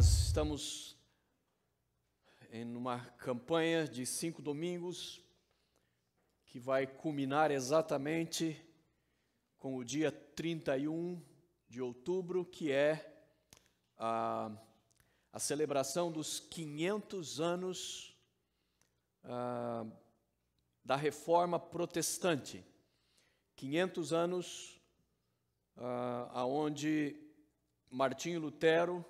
Nós estamos em uma campanha de cinco domingos que vai culminar exatamente com o dia 31 de outubro, que é a, a celebração dos 500 anos a, ah, da reforma protestante. 500 anos uh, aonde Martinho Lutero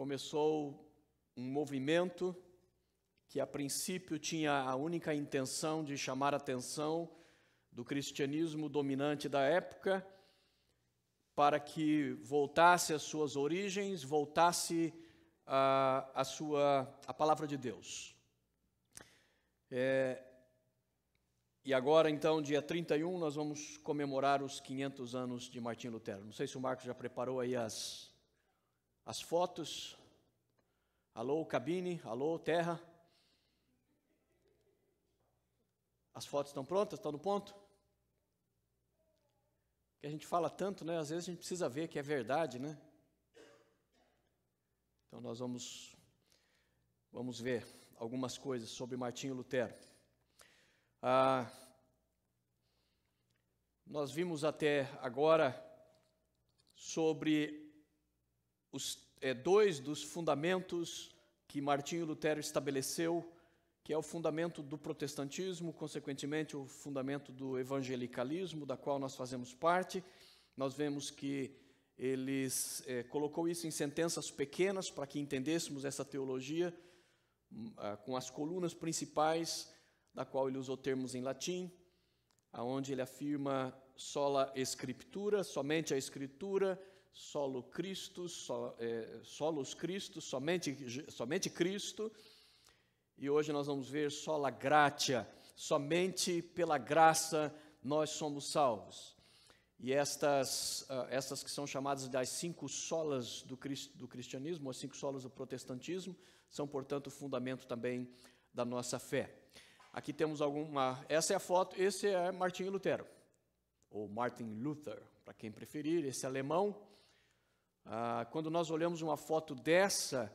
começou um movimento que a princípio tinha a única intenção de chamar a atenção do cristianismo dominante da época para que voltasse às suas origens, voltasse a, ah, a sua a palavra de Deus. É, e agora, então, dia 31, nós vamos comemorar os 500 anos de Martim Lutero. Não sei se o Marcos já preparou aí as, as fotos. Alô, cabine, alô, terra. As fotos estão prontas? Estão no ponto? Que a gente fala tanto, né? Às vezes a gente precisa ver que é verdade, né? Então nós vamos vamos ver algumas coisas sobre Martinho Lutero. Ah, nós vimos até agora sobre os é, dois dos fundamentos que Martinho Lutero estabeleceu, que é o fundamento do protestantismo, consequentemente o fundamento do evangelicalismo, da qual nós fazemos parte. Nós vemos que ele é, colocou isso em sentenças pequenas para que entendêssemos essa teologia hum, ah, com as colunas principais, da qual ele usou termos em latim, aonde ele afirma sola escritura, somente a escritura, solo Cristo, so, é, solos Cristo, somente, somente Cristo. E hoje nós vamos ver sola gratia, somente pela graça nós somos salvos. E estas, uh, ah, estas que são chamadas das cinco solas do, crist, do cristianismo, as cinco solas do protestantismo, são, portanto, o fundamento também da nossa fé. Aqui temos alguma. Essa é a foto, esse é Martinho Lutero, ou Martin Luther, para quem preferir, esse alemão ah, quando nós olhamos uma foto dessa,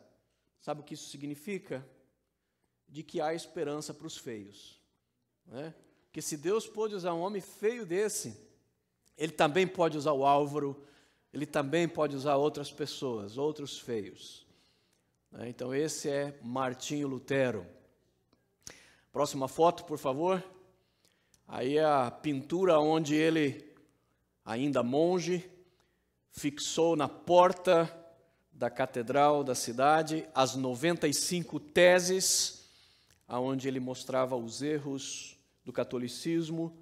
sabe o que isso significa? De que há esperança para os feios. Né? Porque se Deus pôde usar um homem feio desse, Ele também pode usar o Álvaro, Ele também pode usar outras pessoas, outros feios. Né? Então, esse é Martinho Lutero. Próxima foto, por favor. Aí é a pintura onde ele, ainda monge, fixou na porta da catedral da cidade as 95 teses, aonde ele mostrava os erros do catolicismo,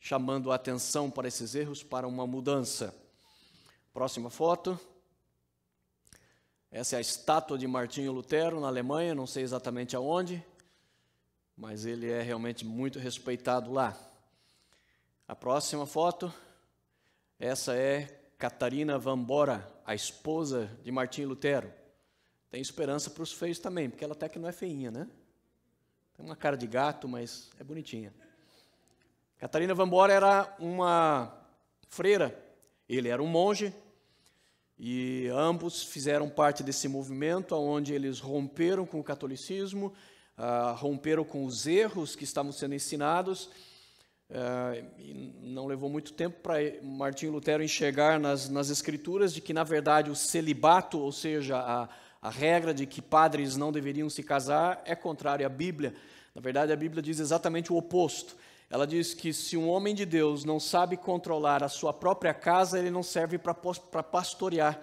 chamando a atenção para esses erros para uma mudança. Próxima foto. Essa é a estátua de Martinho Lutero na Alemanha, não sei exatamente aonde, mas ele é realmente muito respeitado lá. A próxima foto, essa é Catarina Vambora, a esposa de Martim Lutero. Tem esperança para os feios também, porque ela até que não é feinha, né? Tem uma cara de gato, mas é bonitinha. Catarina Vambora era uma freira, ele era um monge, e ambos fizeram parte desse movimento onde eles romperam com o catolicismo, ah, romperam com os erros que estavam sendo ensinados ah, não levou muito tempo para Martinho Lutero enxergar nas, nas escrituras de que, na verdade, o celibato, ou seja, a, a regra de que padres não deveriam se casar, é contrário à Bíblia. Na verdade, a Bíblia diz exatamente o oposto. Ela diz que se um homem de Deus não sabe controlar a sua própria casa, ele não serve para pastorear.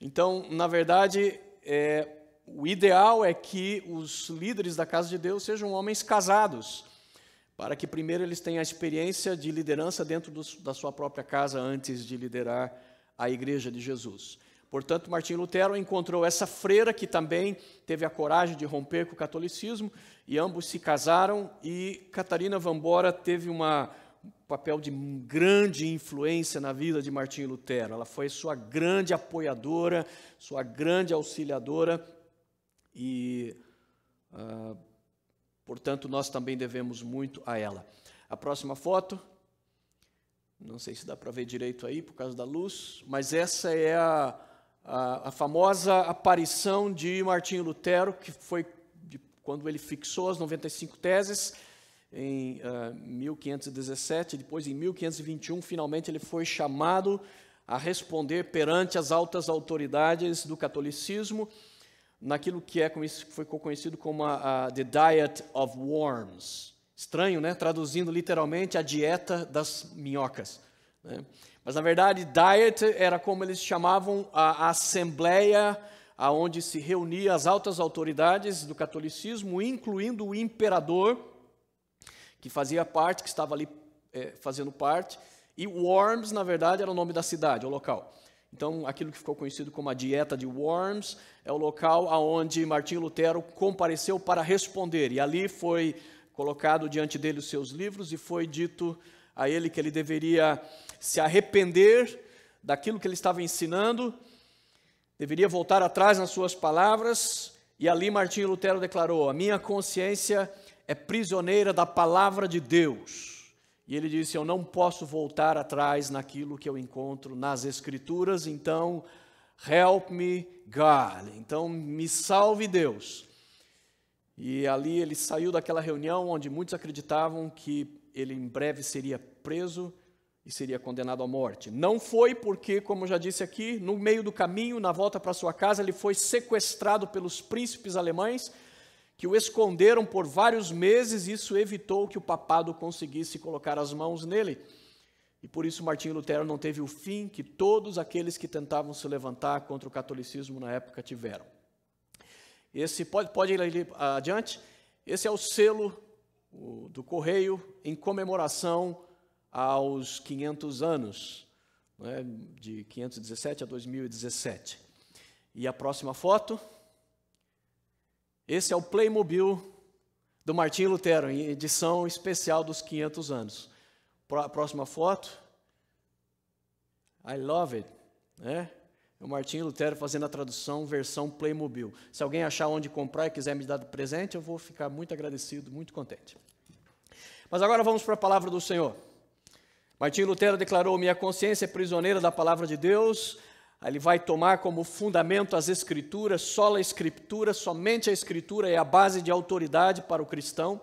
Então, na verdade, é, o ideal é que os líderes da casa de Deus sejam homens casados para que primeiro eles tenham a experiência de liderança dentro do, da sua própria casa antes de liderar a igreja de Jesus. Portanto, Martim Lutero encontrou essa freira que também teve a coragem de romper com o catolicismo e ambos se casaram e Catarina Vambora teve uma, um papel de grande influência na vida de Martim Lutero. Ela foi sua grande apoiadora, sua grande auxiliadora e uh, Portanto, nós também devemos muito a ela. A próxima foto, não sei se dá para ver direito aí por causa da luz, mas essa é a, a, a famosa aparição de Martinho Lutero, que foi de, quando ele fixou as 95 teses em uh, ah, 1517, depois em 1521, finalmente ele foi chamado a responder perante as altas autoridades do catolicismo naquilo que é como isso foi conhecido como a, a, The Diet of Worms. Estranho, né? Traduzindo literalmente a dieta das minhocas. Né? Mas na verdade, diet era como eles chamavam a, a assembleia aonde se reunia as altas autoridades do catolicismo, incluindo o imperador, que fazia parte, que estava ali é, fazendo parte. E Worms, na verdade, era o nome da cidade, o local. Então, aquilo que ficou conhecido como a dieta de Worms é o local aonde Martinho Lutero compareceu para responder. E ali foi colocado diante dele os seus livros e foi dito a ele que ele deveria se arrepender daquilo que ele estava ensinando, deveria voltar atrás nas suas palavras. E ali Martinho Lutero declarou: "A minha consciência é prisioneira da palavra de Deus." E ele disse: Eu não posso voltar atrás naquilo que eu encontro nas Escrituras, então, help me, God. Então, me salve Deus. E ali ele saiu daquela reunião onde muitos acreditavam que ele em breve seria preso e seria condenado à morte. Não foi porque, como já disse aqui, no meio do caminho, na volta para sua casa, ele foi sequestrado pelos príncipes alemães que o esconderam por vários meses, e isso evitou que o papado conseguisse colocar as mãos nele. E por isso Martinho Lutero não teve o fim que todos aqueles que tentavam se levantar contra o catolicismo na época tiveram. Esse pode, pode ir ali, ah, adiante. Esse é o selo o, do correio em comemoração aos 500 anos, né, de 517 a 2017. E a próxima foto. Esse é o Playmobil do Martin Lutero, em edição especial dos 500 anos. Próxima foto. I love it. Né? É o Martin Lutero fazendo a tradução, versão Playmobil. Se alguém achar onde comprar e quiser me dar de presente, eu vou ficar muito agradecido, muito contente. Mas agora vamos para a palavra do Senhor. Martin Lutero declarou: Minha consciência é prisioneira da palavra de Deus, ele vai tomar como fundamento as Escrituras, só a Escritura, somente a Escritura é a base de autoridade para o cristão.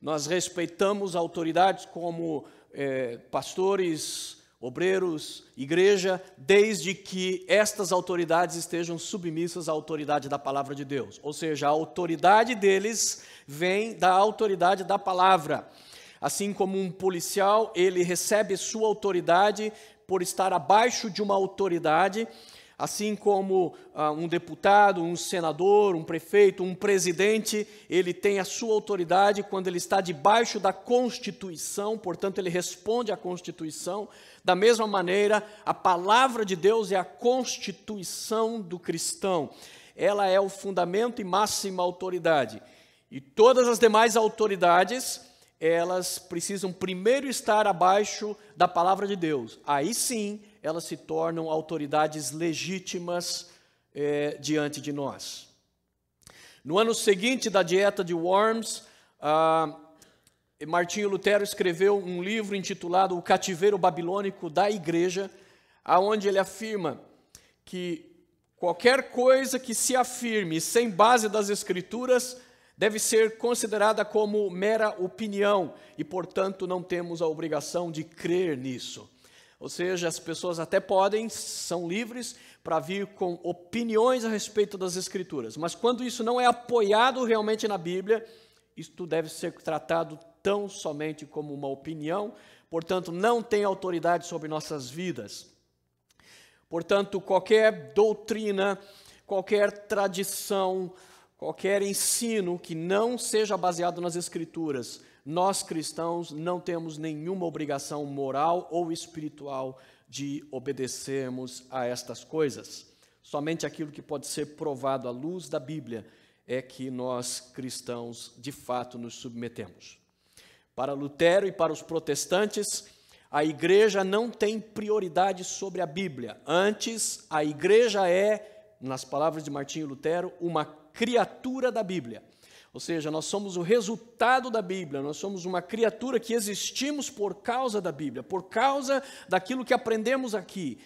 Nós respeitamos autoridades como eh, pastores, obreiros, igreja, desde que estas autoridades estejam submissas à autoridade da palavra de Deus. Ou seja, a autoridade deles vem da autoridade da palavra. Assim como um policial, ele recebe sua autoridade por estar abaixo de uma autoridade, assim como ah, um deputado, um senador, um prefeito, um presidente, ele tem a sua autoridade quando ele está debaixo da Constituição, portanto, ele responde à Constituição. Da mesma maneira, a palavra de Deus é a Constituição do cristão, ela é o fundamento e máxima autoridade. E todas as demais autoridades elas precisam primeiro estar abaixo da palavra de Deus. Aí sim, elas se tornam autoridades legítimas eh, diante de nós. No ano seguinte da dieta de Worms, ah, Martinho Lutero escreveu um livro intitulado O Cativeiro Babilônico da Igreja, aonde ele afirma que qualquer coisa que se afirme sem base das Escrituras deve ser considerada como mera opinião e, portanto, não temos a obrigação de crer nisso. Ou seja, as pessoas até podem, são livres para vir com opiniões a respeito das Escrituras, mas quando isso não é apoiado realmente na Bíblia, isto deve ser tratado tão somente como uma opinião, portanto, não tem autoridade sobre nossas vidas. Portanto, qualquer doutrina, qualquer tradição, qualquer ensino que não seja baseado nas Escrituras, nós cristãos não temos nenhuma obrigação moral ou espiritual de obedecermos a estas coisas. Somente aquilo que pode ser provado à luz da Bíblia é que nós cristãos de fato nos submetemos. Para Lutero e para os protestantes, a igreja não tem prioridade sobre a Bíblia. Antes, a igreja é, nas palavras de Martinho Lutero, uma criatura da Bíblia. Ou seja, nós somos o resultado da Bíblia, nós somos uma criatura que existimos por causa da Bíblia, por causa daquilo que aprendemos aqui,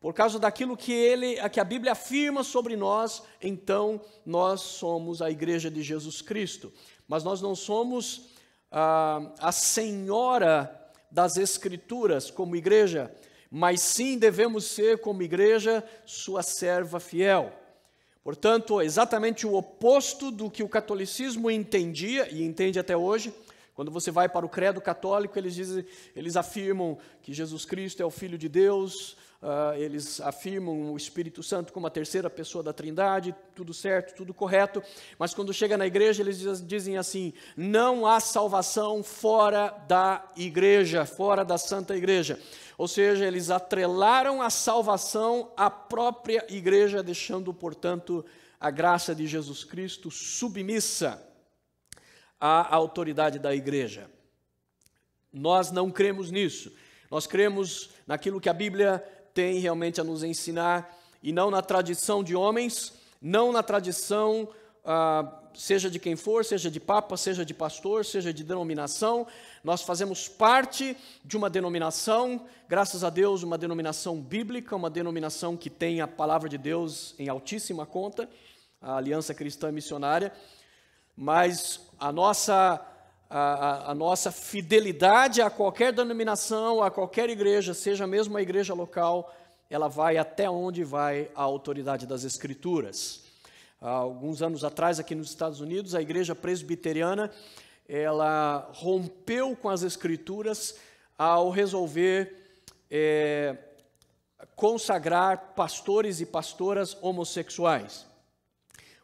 por causa daquilo que, ele, que a Bíblia afirma sobre nós, então nós somos a igreja de Jesus Cristo. Mas nós não somos ah, a senhora das Escrituras como igreja, mas sim devemos ser, como igreja, sua serva fiel. Portanto, exatamente o oposto do que o catolicismo entendia e entende até hoje. Quando você vai para o credo católico, eles dizem, eles afirmam que Jesus Cristo é o filho de Deus, Uh, eles afirmam o Espírito Santo como a terceira pessoa da Trindade, tudo certo, tudo correto, mas quando chega na igreja, eles dizem assim: não há salvação fora da igreja, fora da Santa Igreja. Ou seja, eles atrelaram a salvação à própria igreja, deixando, portanto, a graça de Jesus Cristo submissa à autoridade da igreja. Nós não cremos nisso. Nós cremos naquilo que a Bíblia tem realmente a nos ensinar, e não na tradição de homens, não na tradição, ah, seja de quem for, seja de papa, seja de pastor, seja de denominação. Nós fazemos parte de uma denominação, graças a Deus, uma denominação bíblica, uma denominação que tem a palavra de Deus em altíssima conta, a Aliança Cristã Missionária. Mas a nossa a, a, nossa fidelidade a qualquer denominação, a qualquer igreja, seja mesmo a igreja local, ela vai até onde vai a autoridade das Escrituras. Há alguns anos atrás, aqui nos Estados Unidos, a igreja presbiteriana ela rompeu com as Escrituras ao resolver é, consagrar pastores e pastoras homossexuais.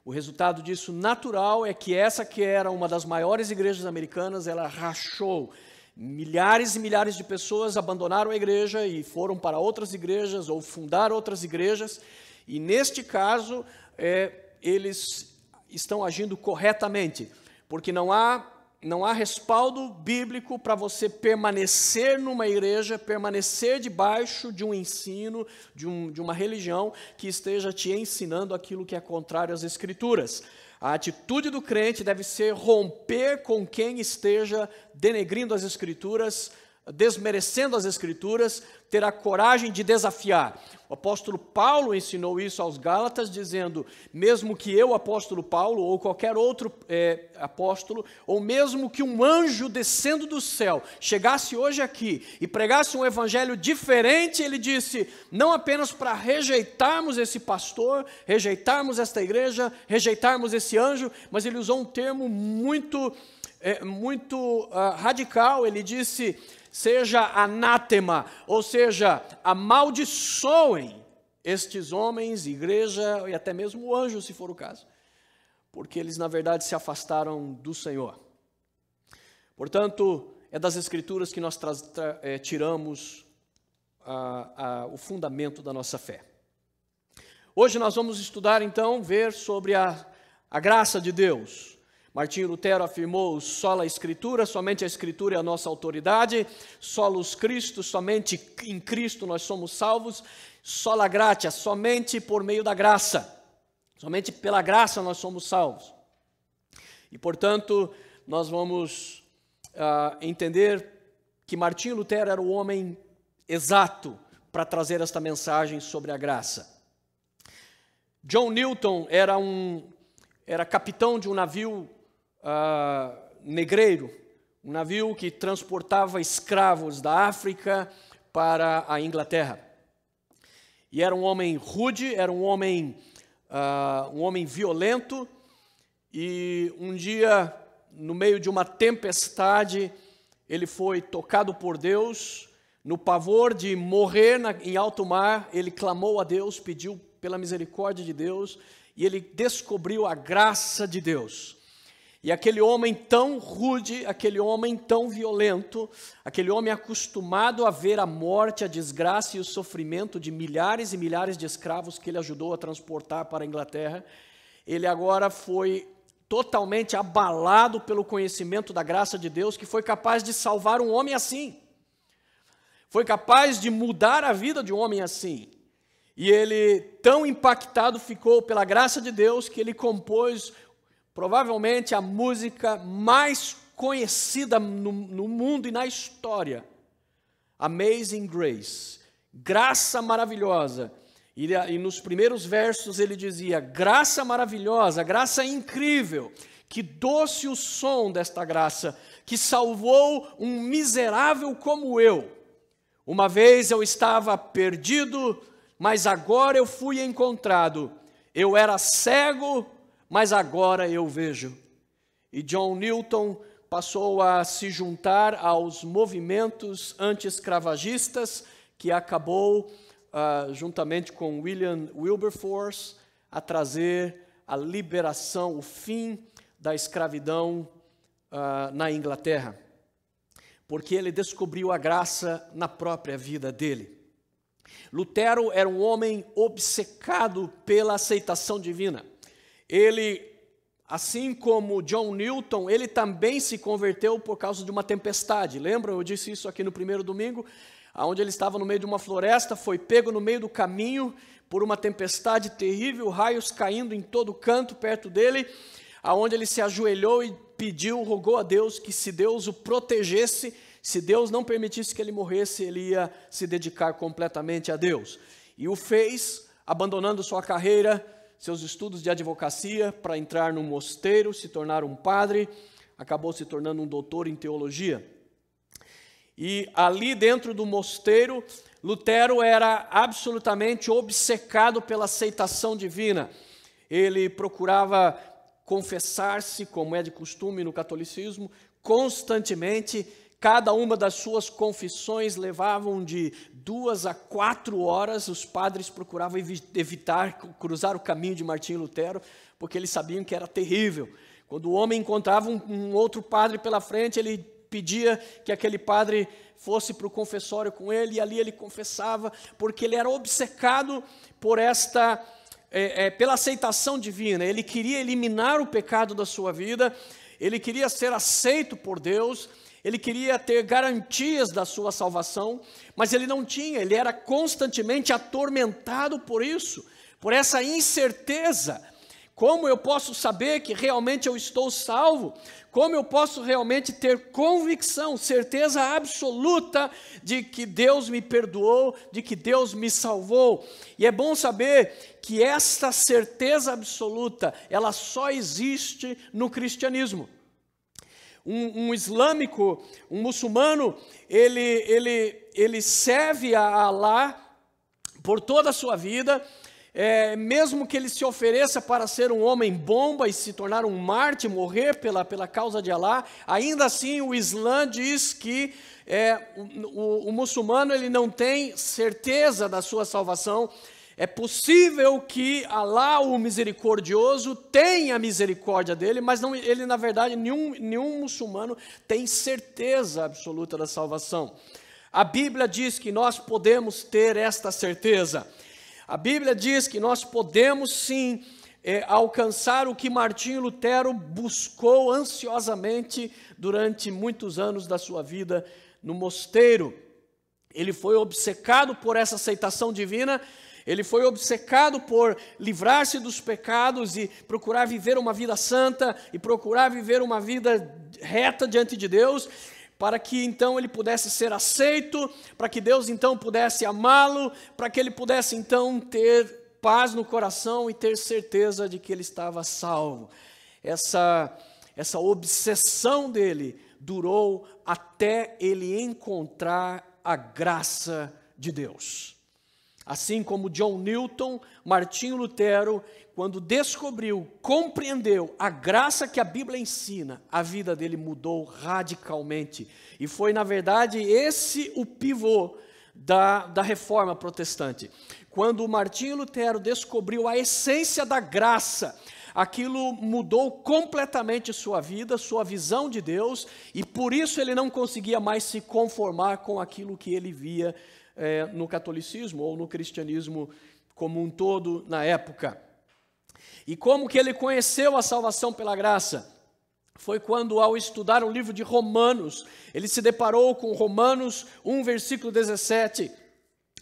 O resultado disso natural é que essa que era uma das maiores igrejas americanas, ela rachou. Milhares e milhares de pessoas abandonaram a igreja e foram para outras igrejas ou fundaram outras igrejas. E neste caso, é, eles estão agindo corretamente, porque não há não há respaldo bíblico para você permanecer numa igreja, permanecer debaixo de um ensino, de, um, de uma religião que esteja te ensinando aquilo que é contrário às Escrituras. A atitude do crente deve ser romper com quem esteja denegrindo as Escrituras, desmerecendo as Escrituras, ter a coragem de desafiar. O apóstolo Paulo ensinou isso aos Gálatas, dizendo: mesmo que eu, apóstolo Paulo, ou qualquer outro é, apóstolo, ou mesmo que um anjo descendo do céu chegasse hoje aqui e pregasse um evangelho diferente, ele disse: não apenas para rejeitarmos esse pastor, rejeitarmos esta igreja, rejeitarmos esse anjo, mas ele usou um termo muito, é, muito uh, radical. Ele disse seja anátema, ou seja, amaldiçoem estes homens, igreja e até mesmo o anjo, se for o caso, porque eles na verdade se afastaram do Senhor. Portanto, é das Escrituras que nós é, tiramos a, a, o fundamento da nossa fé. Hoje nós vamos estudar então, ver sobre a, a graça de Deus, Martinho Lutero afirmou: sola a Escritura, somente a Escritura é a nossa autoridade, solos Cristo, somente em Cristo nós somos salvos, sola gratia, somente por meio da graça, somente pela graça nós somos salvos. E portanto, nós vamos uh, entender que Martinho Lutero era o homem exato para trazer esta mensagem sobre a graça. John Newton era um era capitão de um navio uh, negreiro, um navio que transportava escravos da África para a Inglaterra. E era um homem rude, era um homem, uh, um homem violento. E um dia, no meio de uma tempestade, ele foi tocado por Deus. No pavor de morrer na, em alto mar, ele clamou a Deus, pediu pela misericórdia de Deus, e ele descobriu a graça de Deus. E aquele homem tão rude, aquele homem tão violento, aquele homem acostumado a ver a morte, a desgraça e o sofrimento de milhares e milhares de escravos que ele ajudou a transportar para a Inglaterra, ele agora foi totalmente abalado pelo conhecimento da graça de Deus, que foi capaz de salvar um homem assim. Foi capaz de mudar a vida de um homem assim. E ele, tão impactado ficou pela graça de Deus, que ele compôs provavelmente a música mais conhecida no, no mundo e na história, Amazing Grace, graça maravilhosa. E, e nos primeiros versos ele dizia: graça maravilhosa, graça incrível, que doce o som desta graça, que salvou um miserável como eu. Uma vez eu estava perdido, mas agora eu fui encontrado. Eu era cego, mas agora eu vejo. E John Newton passou a se juntar aos movimentos anti-escravagistas, que acabou, uh, juntamente com William Wilberforce, a trazer a liberação, o fim da escravidão uh, na Inglaterra, porque ele descobriu a graça na própria vida dele. Lutero era um homem obcecado pela aceitação divina. Ele, assim como John Newton, ele também se converteu por causa de uma tempestade. Lembram? Eu disse isso aqui no primeiro domingo, onde ele estava no meio de uma floresta, foi pego no meio do caminho por uma tempestade terrível, raios caindo em todo canto perto dele, aonde ele se ajoelhou e pediu, rogou a Deus que se Deus o protegesse, se Deus não permitisse que ele morresse, ele ia se dedicar completamente a Deus. E o fez, abandonando sua carreira, seus estudos de advocacia para entrar num mosteiro, se tornar um padre, acabou se tornando um doutor em teologia. E ali dentro do mosteiro, Lutero era absolutamente obcecado pela aceitação divina. Ele procurava confessar-se, como é de costume no catolicismo, constantemente Cada uma das suas confissões levavam de duas a quatro horas. Os padres procuravam evitar cruzar o caminho de Martinho Lutero, porque eles sabiam que era terrível. Quando o homem encontrava um, um outro padre pela frente, ele pedia que aquele padre fosse para o confessório com ele, e ali ele confessava, porque ele era obcecado por esta. É, é, pela aceitação divina, ele queria eliminar o pecado da sua vida, ele queria ser aceito por Deus, ele queria ter garantias da sua salvação, mas ele não tinha, ele era constantemente atormentado por isso, por essa incerteza. Como eu posso saber que realmente eu estou salvo? Como eu posso realmente ter convicção, certeza absoluta de que Deus me perdoou, de que Deus me salvou? E é bom saber que esta certeza absoluta, ela só existe no cristianismo. Um, um islâmico, um muçulmano, ele, ele, ele serve a Alá por toda a sua vida, é, mesmo que ele se ofereça para ser um homem bomba e se tornar um mártir, morrer pela, pela causa de Alá, ainda assim o Islã diz que é, o, o, o muçulmano ele não tem certeza da sua salvação, é possível que Alá, o misericordioso, tenha misericórdia dele, mas não, ele, na verdade, nenhum, nenhum muçulmano tem certeza absoluta da salvação. A Bíblia diz que nós podemos ter esta certeza. A Bíblia diz que nós podemos sim é, alcançar o que Martinho Lutero buscou ansiosamente durante muitos anos da sua vida no mosteiro. Ele foi obcecado por essa aceitação divina ele foi obcecado por livrar-se dos pecados e procurar viver uma vida santa e procurar viver uma vida reta diante de Deus, para que então ele pudesse ser aceito, para que Deus então pudesse amá-lo, para que ele pudesse então ter paz no coração e ter certeza de que ele estava salvo. Essa essa obsessão dele durou até ele encontrar a graça de Deus. Assim como John Newton, Martinho Lutero, quando descobriu, compreendeu a graça que a Bíblia ensina, a vida dele mudou radicalmente. E foi, na verdade, esse o pivô da, da reforma protestante. Quando Martinho Lutero descobriu a essência da graça, aquilo mudou completamente sua vida, sua visão de Deus, e por isso ele não conseguia mais se conformar com aquilo que ele via é, no catolicismo ou no cristianismo como um todo na época. E como que ele conheceu a salvação pela graça? Foi quando, ao estudar o livro de Romanos, ele se deparou com Romanos 1, versículo 17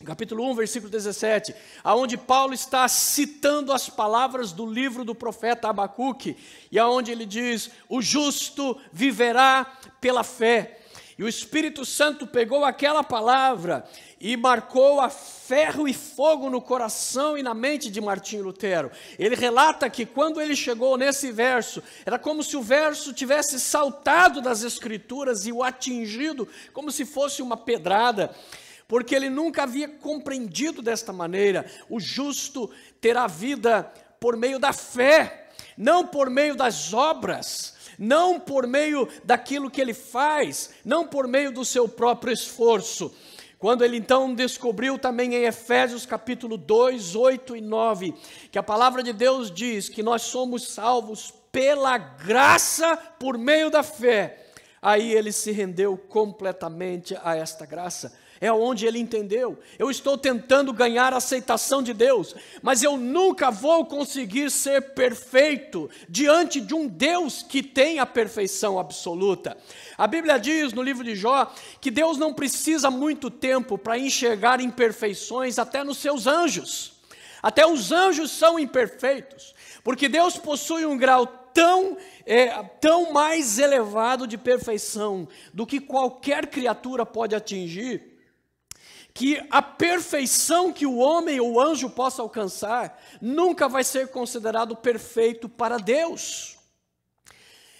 capítulo 1, versículo 17, aonde Paulo está citando as palavras do livro do profeta Abacuque, e aonde ele diz: "O justo viverá pela fé". E o Espírito Santo pegou aquela palavra e marcou a ferro e fogo no coração e na mente de Martinho Lutero. Ele relata que quando ele chegou nesse verso, era como se o verso tivesse saltado das escrituras e o atingido como se fosse uma pedrada, porque ele nunca havia compreendido desta maneira: o justo terá vida por meio da fé, não por meio das obras não por meio daquilo que ele faz, não por meio do seu próprio esforço. Quando ele então descobriu também em Efésios capítulo 2, 8 e 9, que a palavra de Deus diz que nós somos salvos pela graça por meio da fé, aí ele se rendeu completamente a esta graça é onde ele entendeu. Eu estou tentando ganhar a aceitação de Deus, mas eu nunca vou conseguir ser perfeito diante de um Deus que tem a perfeição absoluta. A Bíblia diz no livro de Jó que Deus não precisa muito tempo para enxergar imperfeições até nos seus anjos. Até os anjos são imperfeitos, porque Deus possui um grau tão, é, tão mais elevado de perfeição do que qualquer criatura pode atingir, que a perfeição que o homem ou o anjo possa alcançar nunca vai ser considerado perfeito para Deus.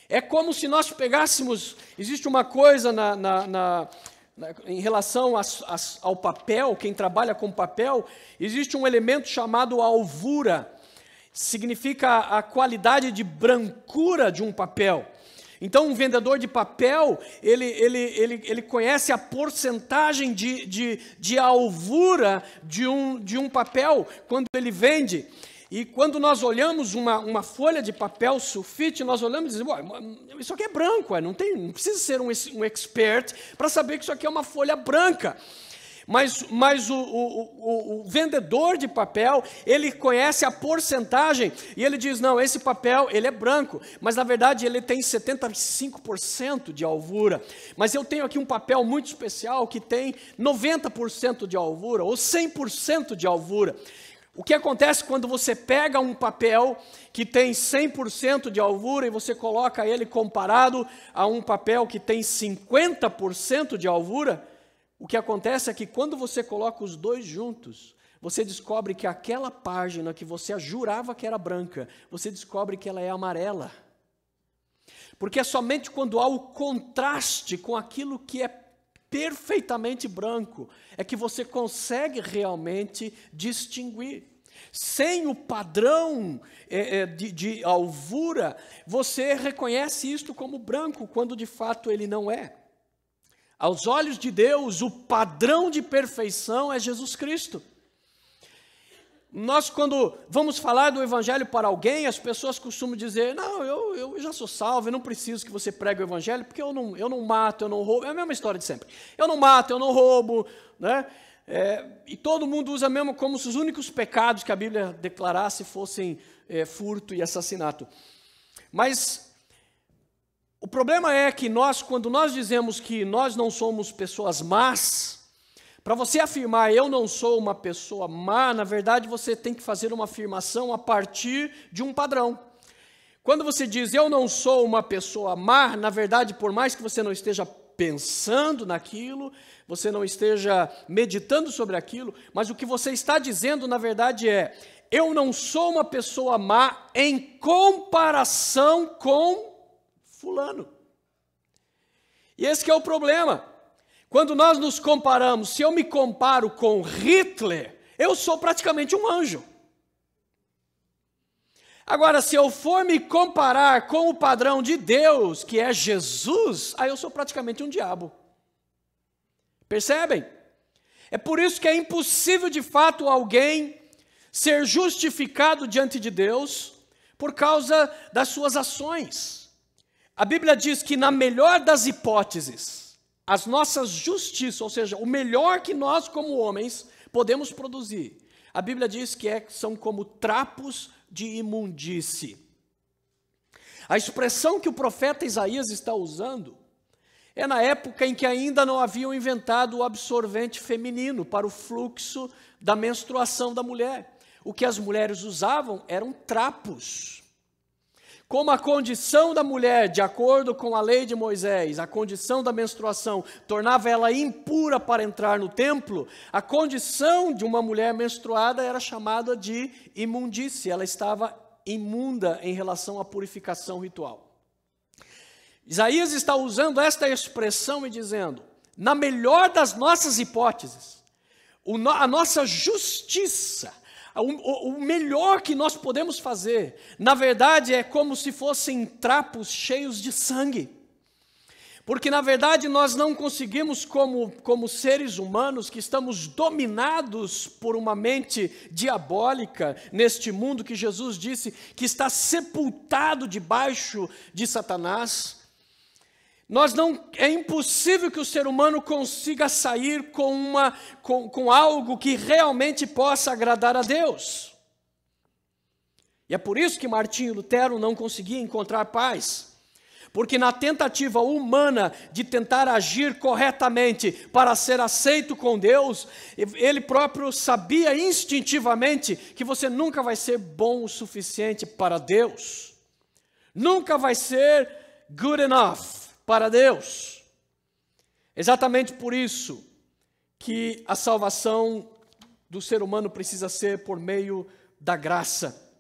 É como se nós pegássemos. Existe uma coisa na, na, na, em relação ao papel, quem trabalha com papel, existe um elemento chamado alvura, significa a qualidade de brancura de um papel. Então, um vendedor de papel, ele, ele, ele, ele conhece a porcentagem de, de, de alvura de um, de um papel quando ele vende. E quando nós olhamos uma, uma folha de papel sulfite, nós olhamos e dizemos, isso aqui é branco, não, tem, não precisa ser um, um expert para saber que isso aqui é uma folha branca. Mas, mas o, o, o, o vendedor de papel, ele conhece a porcentagem e ele diz, não, esse papel, ele é branco, mas na verdade ele tem 75% de alvura. Mas eu tenho aqui um papel muito especial que tem 90% de alvura ou 100% de alvura. O que acontece quando você pega um papel que tem 100% de alvura e você coloca ele comparado a um papel que tem 50% de alvura? O que acontece é que quando você coloca os dois juntos, você descobre que aquela página que você jurava que era branca, você descobre que ela é amarela. Porque é somente quando há o contraste com aquilo que é perfeitamente branco é que você consegue realmente distinguir. Sem o padrão é, é de, de alvura, você reconhece isto como branco, quando de fato ele não é. Aos olhos de Deus, o padrão de perfeição é Jesus Cristo. Nós, quando vamos falar do Evangelho para alguém, as pessoas costumam dizer: Não, eu, eu já sou salvo, eu não preciso que você pregue o Evangelho, porque eu não, eu não mato, eu não roubo. É a mesma história de sempre. Eu não mato, eu não roubo. Né? É, e todo mundo usa mesmo como se os únicos pecados que a Bíblia declarasse fossem é, furto e assassinato. Mas o problema é que nós, quando nós dizemos que nós não somos pessoas más, para você afirmar eu não sou uma pessoa má, na verdade você tem que fazer uma afirmação a partir de um padrão. Quando você diz eu não sou uma pessoa má, na verdade, por mais que você não esteja pensando naquilo, você não esteja meditando sobre aquilo, mas o que você está dizendo, na verdade, é: eu não sou uma pessoa má em comparação com fulano. E esse é o problema. Quando nós nos comparamos, se eu me comparo com Hitler, eu sou praticamente um anjo. Agora, se eu for me comparar com o padrão de Deus, que é Jesus, aí eu sou praticamente um diabo. Percebem? É por isso que é impossível de fato alguém ser justificado diante de Deus por causa das suas ações. A Bíblia diz que, na melhor das hipóteses, as nossas justiças, ou seja, o melhor que nós, como homens, podemos produzir, a Bíblia diz que é, são como trapos de imundície. A expressão que o profeta Isaías está usando é na época em que ainda não haviam inventado o absorvente feminino para o fluxo da menstruação da mulher. O que as mulheres usavam eram trapos como a condição da mulher, de acordo com a lei de Moisés, a condição da menstruação tornava ela impura para entrar no templo, a condição de uma mulher menstruada era chamada de imundícia, ela estava imunda em relação à purificação ritual. Isaías está usando esta expressão e dizendo: na melhor das nossas hipóteses, a nossa justiça o, o melhor que nós podemos fazer, na verdade, é como se fossem trapos cheios de sangue. Porque, na verdade, nós não conseguimos, como, como seres humanos que estamos dominados por uma mente diabólica neste mundo que Jesus disse que está sepultado debaixo de Satanás, nós não é impossível que o ser humano consiga sair com uma com, com algo que realmente possa agradar a Deus. E é por isso que Martinho Lutero não conseguia encontrar paz porque na tentativa humana de tentar agir corretamente para ser aceito com Deus, ele próprio sabia instintivamente que você nunca vai ser bom o suficiente para Deus, nunca vai ser good enough para Deus. Exatamente por isso que a salvação do ser humano precisa ser por meio da graça.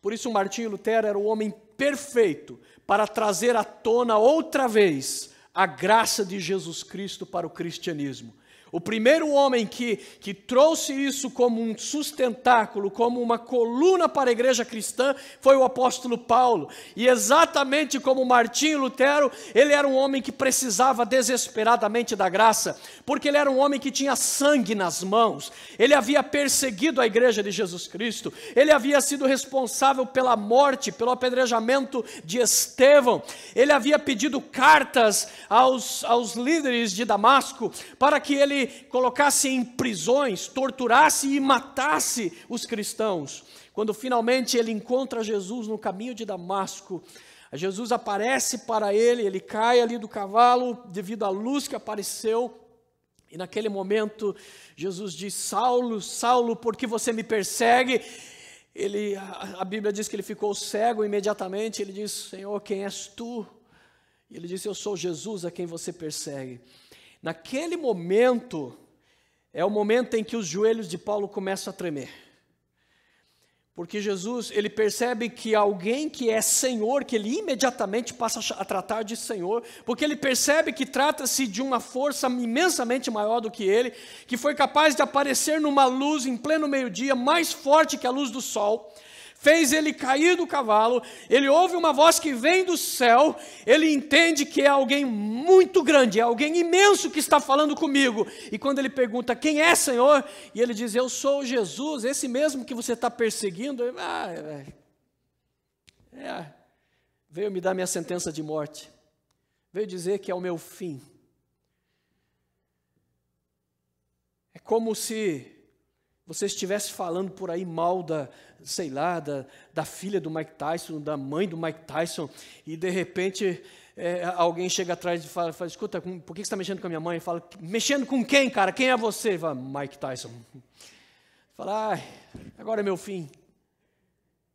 Por isso, Martinho Lutero era o homem perfeito para trazer à tona outra vez a graça de Jesus Cristo para o cristianismo. O primeiro homem que, que trouxe isso como um sustentáculo, como uma coluna para a igreja cristã, foi o apóstolo Paulo. E exatamente como Martinho Lutero, ele era um homem que precisava desesperadamente da graça, porque ele era um homem que tinha sangue nas mãos. Ele havia perseguido a igreja de Jesus Cristo, ele havia sido responsável pela morte, pelo apedrejamento de Estevão. Ele havia pedido cartas aos, aos líderes de Damasco para que ele colocasse em prisões, torturasse e matasse os cristãos. Quando finalmente ele encontra Jesus no caminho de Damasco, Jesus aparece para ele, ele cai ali do cavalo devido à luz que apareceu. E naquele momento, Jesus diz: Saulo, Saulo, por que você me persegue? Ele, a, a Bíblia diz que ele ficou cego imediatamente. Ele diz: Senhor, quem és tu? E ele disse: Eu sou Jesus a quem você persegue. Naquele momento, é o momento em que os joelhos de Paulo começam a tremer. Porque Jesus, ele percebe que alguém que é Senhor, que ele imediatamente passa a tratar de Senhor, porque ele percebe que trata-se de uma força imensamente maior do que ele, que foi capaz de aparecer numa luz em pleno meio-dia, mais forte que a luz do sol, fez ele cair do cavalo, ele ouve uma voz que vem do céu, ele entende que é alguém muito grande, é alguém imenso que está falando comigo. E quando ele pergunta: Quem é, Senhor? E ele diz: Eu sou Jesus, esse mesmo que você está perseguindo. Ah, é, é, é, veio me dar minha sentença de morte, veio dizer que é o meu fim. É como se você estivesse falando por aí mal da, sei lá, da, da filha do Mike Tyson, da mãe do Mike Tyson, e de repente é, alguém chega atrás e fala, fala escuta, com, por que você está mexendo com a minha mãe? Fala, mexendo com quem, cara? Quem é você? Ele fala, Mike Tyson. Fala, ah, agora é meu fim.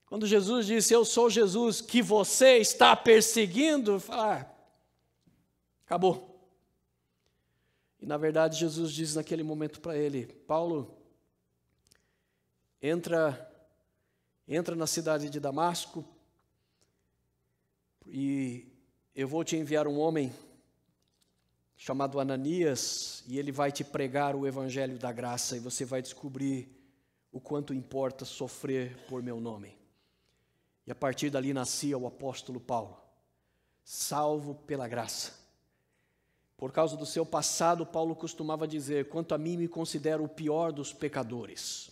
Quando Jesus disse, eu sou Jesus que você está perseguindo, fala, ah, acabou. E na verdade Jesus diz naquele momento para ele, Paulo, entra Entra na cidade de Damasco e eu vou te enviar um homem chamado Ananias e ele vai te pregar o evangelho da graça e você vai descobrir o quanto importa sofrer por meu nome. E a partir dali nascia o apóstolo Paulo, salvo pela graça. Por causa do seu passado, Paulo costumava dizer: Quanto a mim, me considero o pior dos pecadores.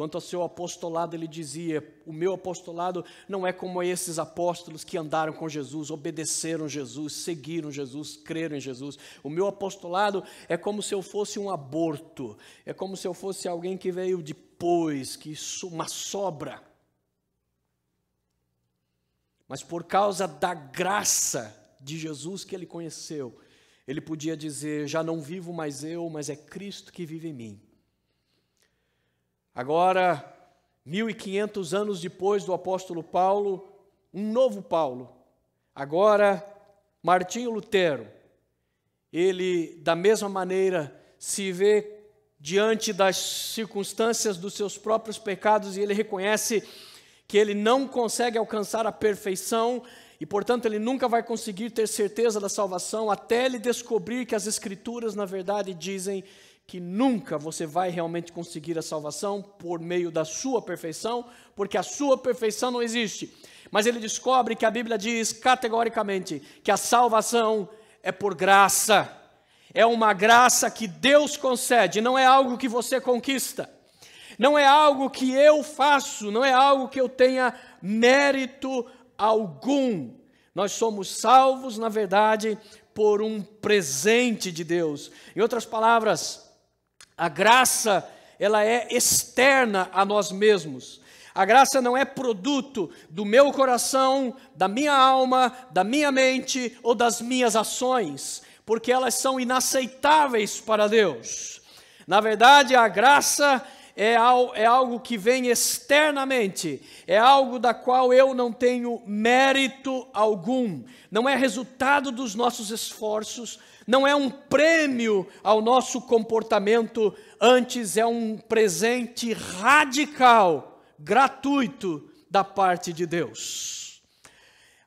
Quanto ao seu apostolado, ele dizia: O meu apostolado não é como esses apóstolos que andaram com Jesus, obedeceram Jesus, seguiram Jesus, creram em Jesus. O meu apostolado é como se eu fosse um aborto, é como se eu fosse alguém que veio depois, que uma sobra. Mas por causa da graça de Jesus que ele conheceu, ele podia dizer: Já não vivo mais eu, mas é Cristo que vive em mim. Agora, 1500 anos depois do apóstolo Paulo, um novo Paulo. Agora, Martinho Lutero. Ele, da mesma maneira, se vê diante das circunstâncias dos seus próprios pecados e ele reconhece que ele não consegue alcançar a perfeição e, portanto, ele nunca vai conseguir ter certeza da salvação até ele descobrir que as Escrituras, na verdade, dizem que nunca você vai realmente conseguir a salvação por meio da sua perfeição, porque a sua perfeição não existe. Mas ele descobre que a Bíblia diz categoricamente que a salvação é por graça. É uma graça que Deus concede, não é algo que você conquista. Não é algo que eu faço, não é algo que eu tenha mérito algum. Nós somos salvos, na verdade, por um presente de Deus. Em outras palavras, a graça, ela é externa a nós mesmos. A graça não é produto do meu coração, da minha alma, da minha mente ou das minhas ações, porque elas são inaceitáveis para Deus. Na verdade, a graça é, é algo que vem externamente, é algo da qual eu não tenho mérito algum, não é resultado dos nossos esforços, não é um prêmio ao nosso comportamento, antes é um presente radical, gratuito da parte de Deus.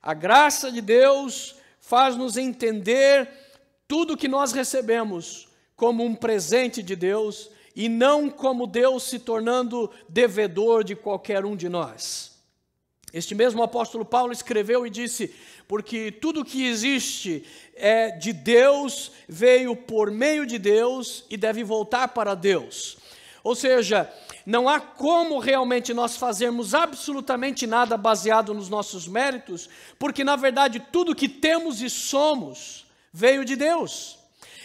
A graça de Deus faz-nos entender tudo que nós recebemos como um presente de Deus e não como Deus se tornando devedor de qualquer um de nós. Este mesmo apóstolo Paulo escreveu e disse: Porque tudo que existe é de Deus, veio por meio de Deus e deve voltar para Deus. Ou seja, não há como realmente nós fazermos absolutamente nada baseado nos nossos méritos, porque na verdade tudo que temos e somos veio de Deus.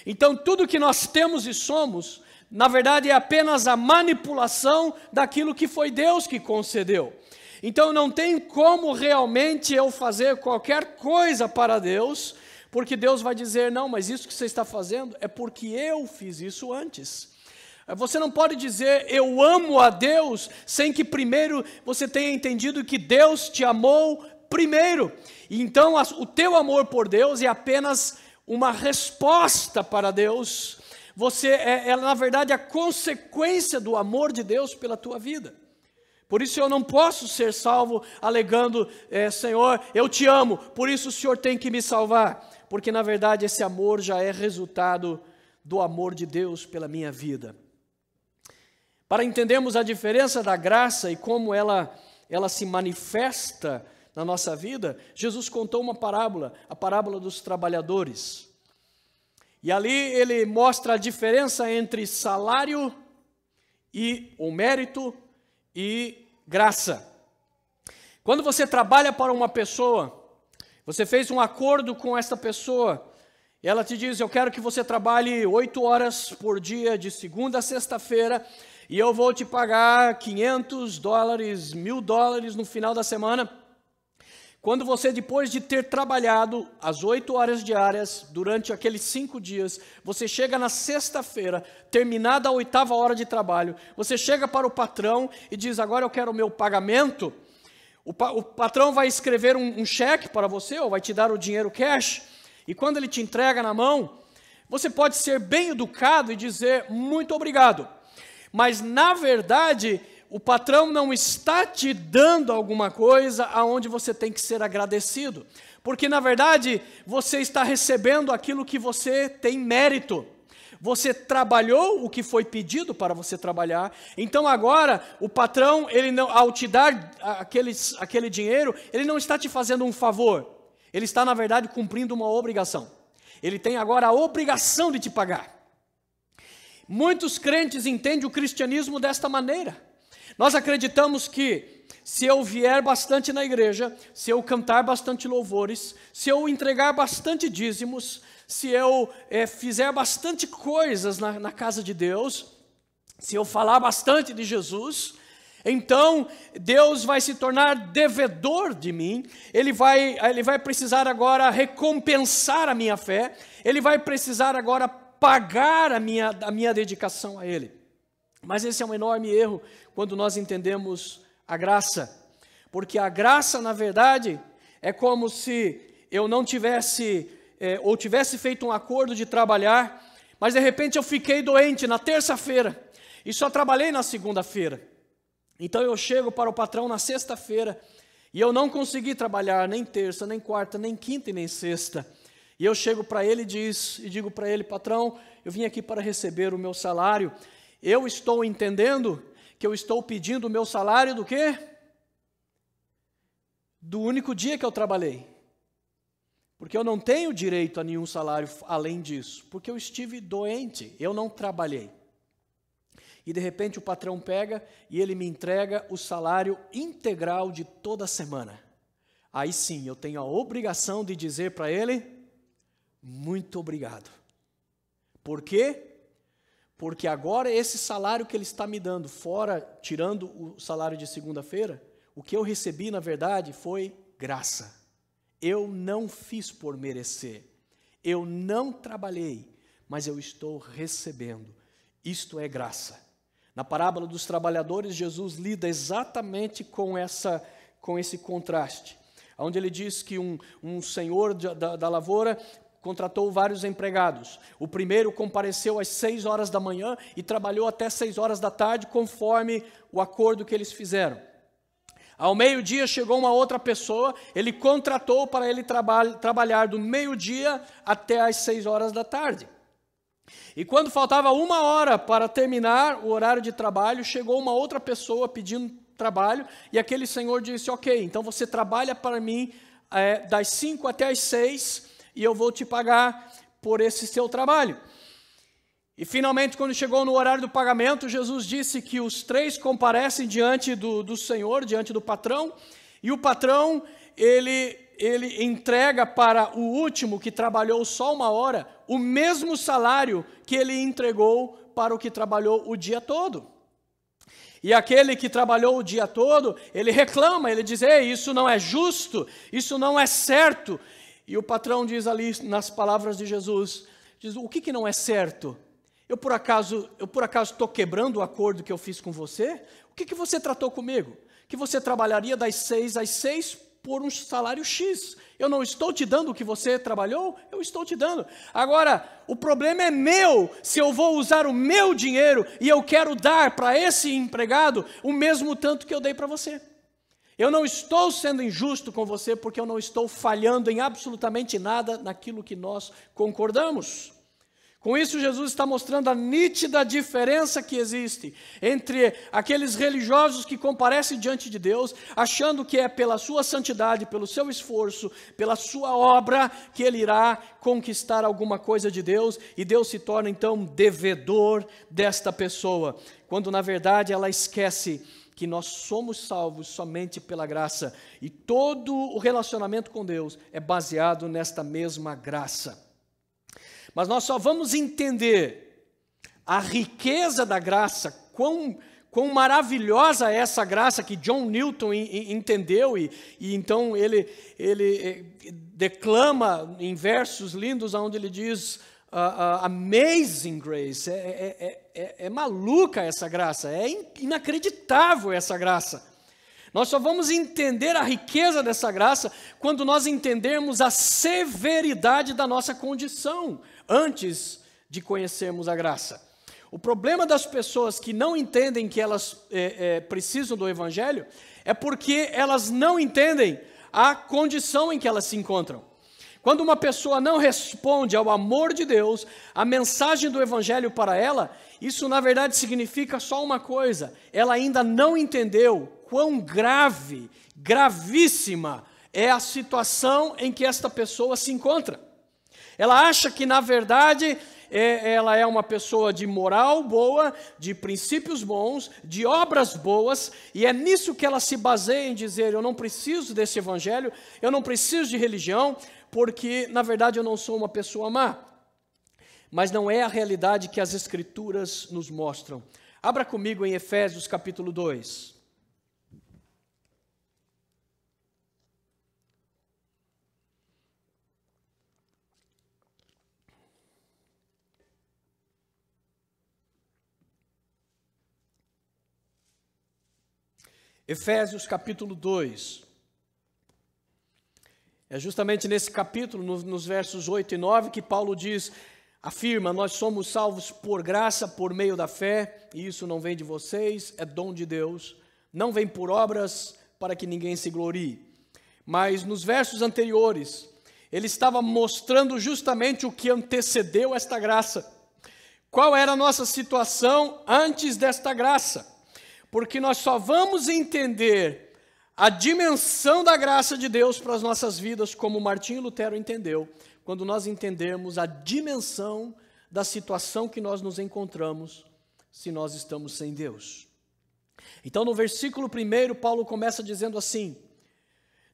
Então tudo que nós temos e somos, na verdade, é apenas a manipulação daquilo que foi Deus que concedeu. Então não tem como realmente eu fazer qualquer coisa para Deus, porque Deus vai dizer: não, mas isso que você está fazendo é porque eu fiz isso antes. Eh, você não pode dizer eu amo a Deus sem que primeiro você tenha entendido que Deus te amou primeiro. Então o teu amor por Deus é apenas uma resposta para Deus. Você é, é na verdade a consequência do amor de Deus pela tua vida. Por isso eu não posso ser salvo alegando, eh, Senhor, eu te amo, por isso o Senhor tem que me salvar. Porque na verdade esse amor já é resultado do amor de Deus pela minha vida. Para entendermos a diferença da graça e como ela, ela se manifesta na nossa vida, Jesus contou uma parábola, a parábola dos trabalhadores. E ali ele mostra a diferença entre salário e o mérito e graça. Quando você trabalha para uma pessoa, você fez um acordo com essa pessoa, e ela te diz: Eu quero que você trabalhe oito horas por dia, de segunda a sexta-feira, e eu vou te pagar 500 dólares, mil dólares no final da semana. Quando você, depois de ter trabalhado as oito horas diárias durante aqueles cinco dias, você chega na sexta-feira, terminada a oitava hora de trabalho, você chega para o patrão e diz: Agora eu quero o meu pagamento. O, pa o patrão vai escrever um, um cheque para você, ou vai te dar o dinheiro cash, e quando ele te entrega na mão, você pode ser bem educado e dizer: Muito obrigado. Mas, na verdade, o patrão não está te dando alguma coisa aonde você tem que ser agradecido, porque na verdade você está recebendo aquilo que você tem mérito. Você trabalhou o que foi pedido para você trabalhar. Então agora o patrão, ele não, ao te dar aquele, aquele dinheiro, ele não está te fazendo um favor. Ele está na verdade cumprindo uma obrigação. Ele tem agora a obrigação de te pagar. Muitos crentes entendem o cristianismo desta maneira. Nós acreditamos que se eu vier bastante na igreja, se eu cantar bastante louvores, se eu entregar bastante dízimos, se eu é, fizer bastante coisas na, na casa de Deus, se eu falar bastante de Jesus, então Deus vai se tornar devedor de mim, ele vai, ele vai precisar agora recompensar a minha fé, ele vai precisar agora pagar a minha, a minha dedicação a Ele. Mas esse é um enorme erro quando nós entendemos a graça. Porque a graça, na verdade, é como se eu não tivesse, é, ou tivesse feito um acordo de trabalhar, mas de repente eu fiquei doente na terça-feira e só trabalhei na segunda-feira. Então eu chego para o patrão na sexta-feira e eu não consegui trabalhar nem terça, nem quarta, nem quinta e nem sexta. E eu chego para ele diz, e digo para ele, patrão, eu vim aqui para receber o meu salário. Eu estou entendendo que eu estou pedindo o meu salário do quê? Do único dia que eu trabalhei. Porque eu não tenho direito a nenhum salário além disso, porque eu estive doente, eu não trabalhei. E de repente o patrão pega e ele me entrega o salário integral de toda a semana. Aí sim, eu tenho a obrigação de dizer para ele: muito obrigado. Por quê? Porque agora esse salário que ele está me dando, fora, tirando o salário de segunda-feira, o que eu recebi, na verdade, foi graça. Eu não fiz por merecer. Eu não trabalhei, mas eu estou recebendo. Isto é graça. Na parábola dos trabalhadores, Jesus lida exatamente com, essa, com esse contraste onde ele diz que um, um senhor da, da, da, lavoura contratou vários empregados. O primeiro compareceu às seis horas da manhã e trabalhou até seis horas da tarde, conforme o acordo que eles fizeram. Ao meio-dia chegou uma outra pessoa, ele contratou para ele traba trabalhar do meio-dia até às seis horas da tarde. E quando faltava uma hora para terminar o horário de trabalho, chegou uma outra pessoa pedindo trabalho, e aquele senhor disse: Ok, então você trabalha para mim é, das cinco até as seis, e eu vou te pagar por esse seu trabalho. E finalmente, quando chegou no horário do pagamento, Jesus disse que os três comparecem diante do, do Senhor, diante do patrão, e o patrão, ele, ele entrega para o último que trabalhou só uma hora o mesmo salário que ele entregou para o que trabalhou o dia todo. E aquele que trabalhou o dia todo, ele reclama, ele diz: Ei, isso não é justo, isso não é certo, e o patrão diz ali nas palavras de Jesus, diz: "O que que não é certo? Eu por acaso, eu por acaso estou quebrando o acordo que eu fiz com você? O que que você tratou comigo? Que você trabalharia das seis às seis por um salário X. Eu não estou te dando o que você trabalhou, eu estou te dando. Agora, o problema é meu, se eu vou usar o meu dinheiro e eu quero dar para esse empregado o mesmo tanto que eu dei para você. Eu não estou sendo injusto com você porque eu não estou falhando em absolutamente nada naquilo que nós concordamos. Com isso, Jesus está mostrando a nítida diferença que existe entre aqueles religiosos que comparecem diante de Deus, achando que é pela sua santidade, pelo seu esforço, pela sua obra, que ele irá conquistar alguma coisa de Deus, e Deus se torna então devedor desta pessoa, quando na verdade ela esquece que nós somos salvos somente pela graça. E todo o relacionamento com Deus é baseado nesta mesma graça. Mas nós só vamos entender a riqueza da graça, quão, quão maravilhosa é essa graça que John Newton entendeu, e, e então ele, ele eh, declama em versos lindos onde ele diz uh, amazing grace. É, é, é, é, é maluca essa graça, é inacreditável essa graça. Nós só vamos entender a riqueza dessa graça quando nós entendermos a severidade da nossa condição antes de conhecermos a graça. O problema das pessoas que não entendem que elas é, é, precisam do Evangelho é porque elas não entendem a condição em que elas se encontram. Quando uma pessoa não responde ao amor de Deus, a mensagem do Evangelho para ela, isso na verdade significa só uma coisa: ela ainda não entendeu quão grave, gravíssima é a situação em que esta pessoa se encontra. Ela acha que na verdade é, ela é uma pessoa de moral boa, de princípios bons, de obras boas, e é nisso que ela se baseia em dizer: eu não preciso desse evangelho, eu não preciso de religião, porque na verdade eu não sou uma pessoa má. Mas não é a realidade que as Escrituras nos mostram. Abra comigo em Efésios capítulo 2. Efésios capítulo 2. É justamente nesse capítulo, nos, nos versos 8 e 9, que Paulo diz: afirma, nós somos salvos por graça, por meio da fé, e isso não vem de vocês, é dom de Deus, não vem por obras para que ninguém se glorie. Mas nos versos anteriores, ele estava mostrando justamente o que antecedeu esta graça. Qual era a nossa situação antes desta graça? Porque nós só vamos entender a dimensão da graça de Deus para as nossas vidas, como Martinho Lutero entendeu, quando nós entendemos a dimensão da situação que nós nos encontramos se nós estamos sem Deus. Então, no versículo 1, Paulo começa dizendo assim: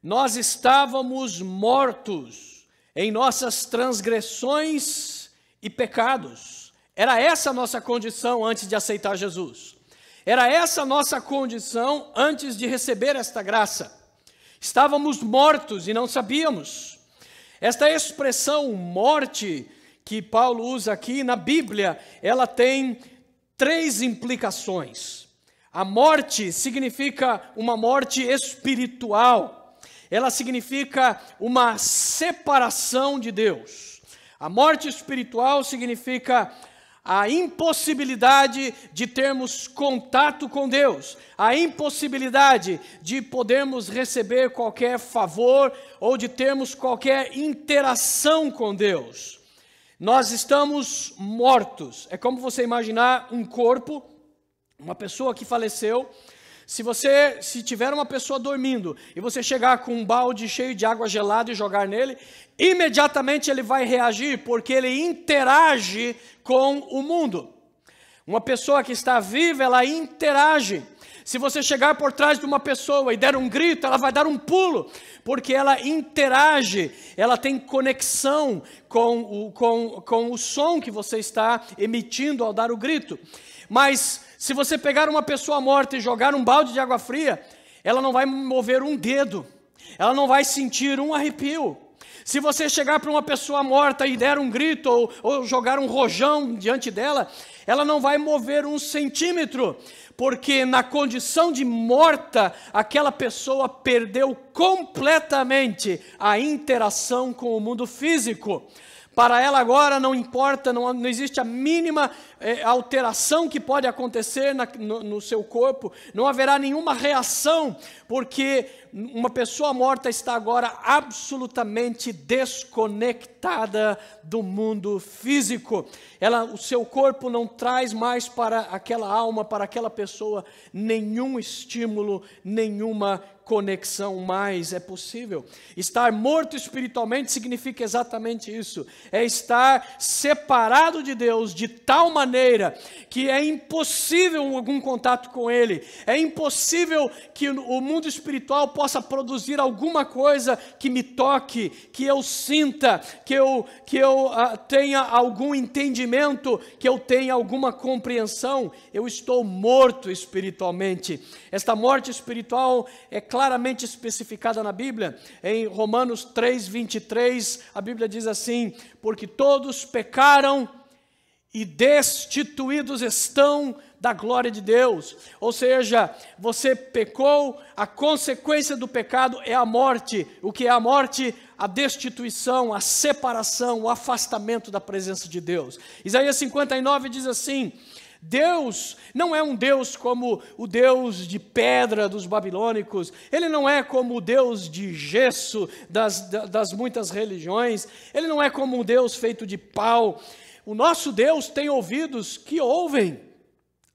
Nós estávamos mortos em nossas transgressões e pecados. Era essa a nossa condição antes de aceitar Jesus. Era essa a nossa condição antes de receber esta graça. Estávamos mortos e não sabíamos. Esta expressão morte que Paulo usa aqui na Bíblia, ela tem três implicações. A morte significa uma morte espiritual. Ela significa uma separação de Deus. A morte espiritual significa a impossibilidade de termos contato com Deus, a impossibilidade de podermos receber qualquer favor ou de termos qualquer interação com Deus. Nós estamos mortos. É como você imaginar um corpo, uma pessoa que faleceu, se você, se tiver uma pessoa dormindo e você chegar com um balde cheio de água gelada e jogar nele, imediatamente ele vai reagir porque ele interage com o mundo. Uma pessoa que está viva, ela interage. Se você chegar por trás de uma pessoa e der um grito, ela vai dar um pulo, porque ela interage, ela tem conexão com o, com, com o som que você está emitindo ao dar o grito. Mas se você pegar uma pessoa morta e jogar um balde de água fria, ela não vai mover um dedo, ela não vai sentir um arrepio. Se você chegar para uma pessoa morta e der um grito ou, ou jogar um rojão diante dela, ela não vai mover um centímetro, porque na condição de morta, aquela pessoa perdeu completamente a interação com o mundo físico. Para ela agora não importa, não, não existe a mínima é, alteração que pode acontecer na, no, no seu corpo, não haverá nenhuma reação, porque uma pessoa morta está agora absolutamente desconectada do mundo físico. Ela, o seu corpo não traz mais para aquela alma, para aquela pessoa, nenhum estímulo, nenhuma conexão mais é possível. Estar morto espiritualmente significa exatamente isso: é estar separado de Deus de tal maneira maneira que é impossível algum contato com Ele, é impossível que o mundo espiritual possa produzir alguma coisa que me toque, que eu sinta, que eu, que eu uh, tenha algum entendimento, que eu tenha alguma compreensão. Eu estou morto espiritualmente. Esta morte espiritual é claramente especificada na Bíblia, em Romanos 3, 23, a Bíblia diz assim: Porque todos pecaram e destituídos estão da glória de Deus. Ou seja, você pecou, a consequência do pecado é a morte. O que é a morte? A destituição, a separação, o afastamento da presença de Deus. Isaías 59 diz assim: Deus não é um Deus como o Deus de pedra dos babilônicos, ele não é como o Deus de gesso das, das muitas religiões, ele não é como um Deus feito de pau, o nosso Deus tem ouvidos que ouvem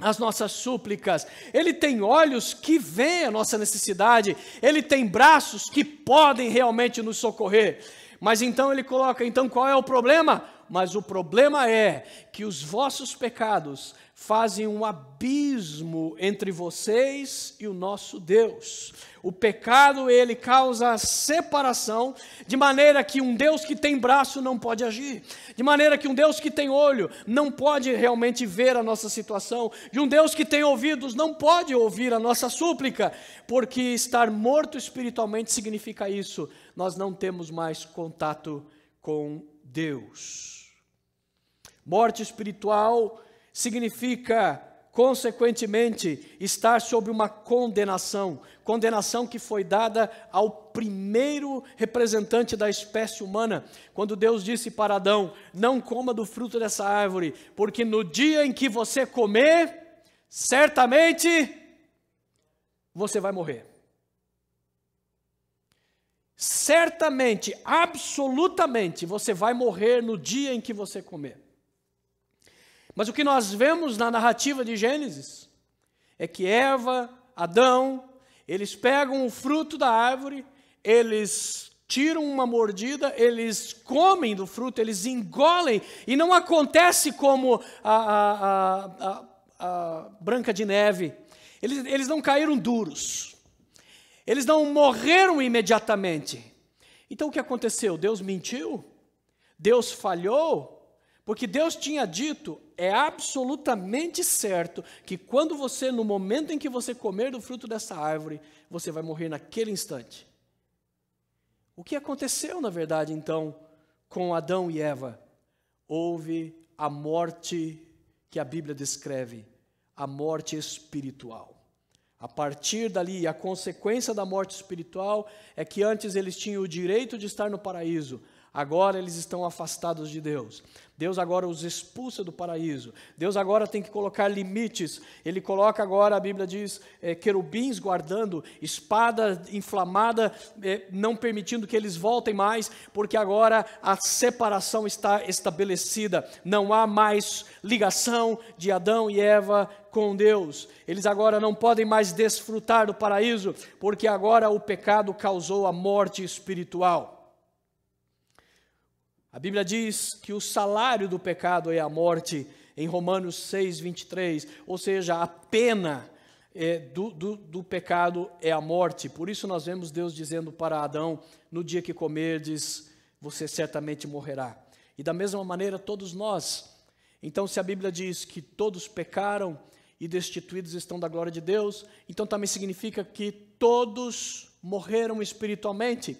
as nossas súplicas, Ele tem olhos que veem a nossa necessidade, Ele tem braços que podem realmente nos socorrer. Mas então ele coloca: então qual é o problema? mas o problema é que os vossos pecados fazem um abismo entre vocês e o nosso Deus. O pecado, ele causa separação, de maneira que um Deus que tem braço não pode agir, de maneira que um Deus que tem olho não pode realmente ver a nossa situação, de um Deus que tem ouvidos não pode ouvir a nossa súplica, porque estar morto espiritualmente significa isso, nós não temos mais contato com Deus. Morte espiritual significa, consequentemente, estar sob uma condenação condenação que foi dada ao primeiro representante da espécie humana, quando Deus disse para Adão: Não coma do fruto dessa árvore, porque no dia em que você comer, certamente você vai morrer. Certamente, absolutamente, você vai morrer no dia em que você comer. Mas o que nós vemos na narrativa de Gênesis é que Eva, Adão, eles pegam o fruto da árvore, eles tiram uma mordida, eles comem do fruto, eles engolem, e não acontece como a, a, a, a Branca de Neve. Eles, eles não caíram duros, eles não morreram imediatamente. Então o que aconteceu? Deus mentiu? Deus falhou? Porque Deus tinha dito: é absolutamente certo que quando você, no momento em que você comer do fruto dessa árvore, você vai morrer naquele instante. O que aconteceu, na verdade, então, com Adão e Eva? Houve a morte que a Bíblia descreve, a morte espiritual. A partir dali, a consequência da morte espiritual é que antes eles tinham o direito de estar no paraíso, Agora eles estão afastados de Deus. Deus agora os expulsa do paraíso. Deus agora tem que colocar limites. Ele coloca agora, a Bíblia diz, é, querubins guardando, espada inflamada, é, não permitindo que eles voltem mais, porque agora a separação está estabelecida. Não há mais ligação de Adão e Eva com Deus. Eles agora não podem mais desfrutar do paraíso, porque agora o pecado causou a morte espiritual. A Bíblia diz que o salário do pecado é a morte, em Romanos 6, 23, ou seja, a pena é, do, do, do pecado é a morte. Por isso nós vemos Deus dizendo para Adão: no dia que comerdes, você certamente morrerá. E da mesma maneira, todos nós. Então, se a Bíblia diz que todos pecaram e destituídos estão da glória de Deus, então também significa que todos morreram espiritualmente.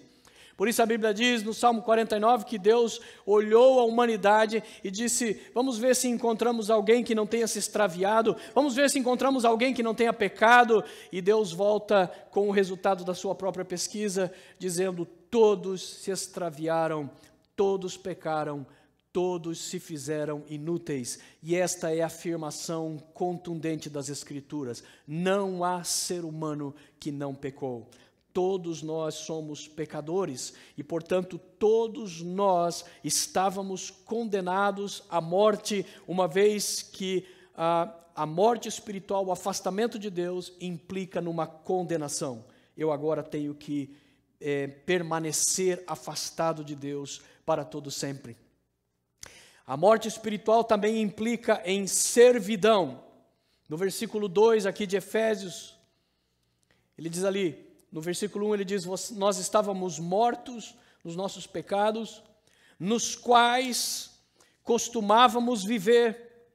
Por isso a Bíblia diz no Salmo 49 que Deus olhou a humanidade e disse: Vamos ver se encontramos alguém que não tenha se extraviado, vamos ver se encontramos alguém que não tenha pecado. E Deus volta com o resultado da sua própria pesquisa, dizendo: Todos se extraviaram, todos pecaram, todos se fizeram inúteis. E esta é a afirmação contundente das Escrituras: não há ser humano que não pecou. Todos nós somos pecadores e, portanto, todos nós estávamos condenados à morte, uma vez que a, ah, a morte espiritual, o afastamento de Deus, implica numa condenação. Eu agora tenho que é, permanecer afastado de Deus para todo sempre. A morte espiritual também implica em servidão. No versículo 2 aqui de Efésios, ele diz ali: no versículo 1 ele diz: Nós estávamos mortos nos nossos pecados, nos quais costumávamos viver,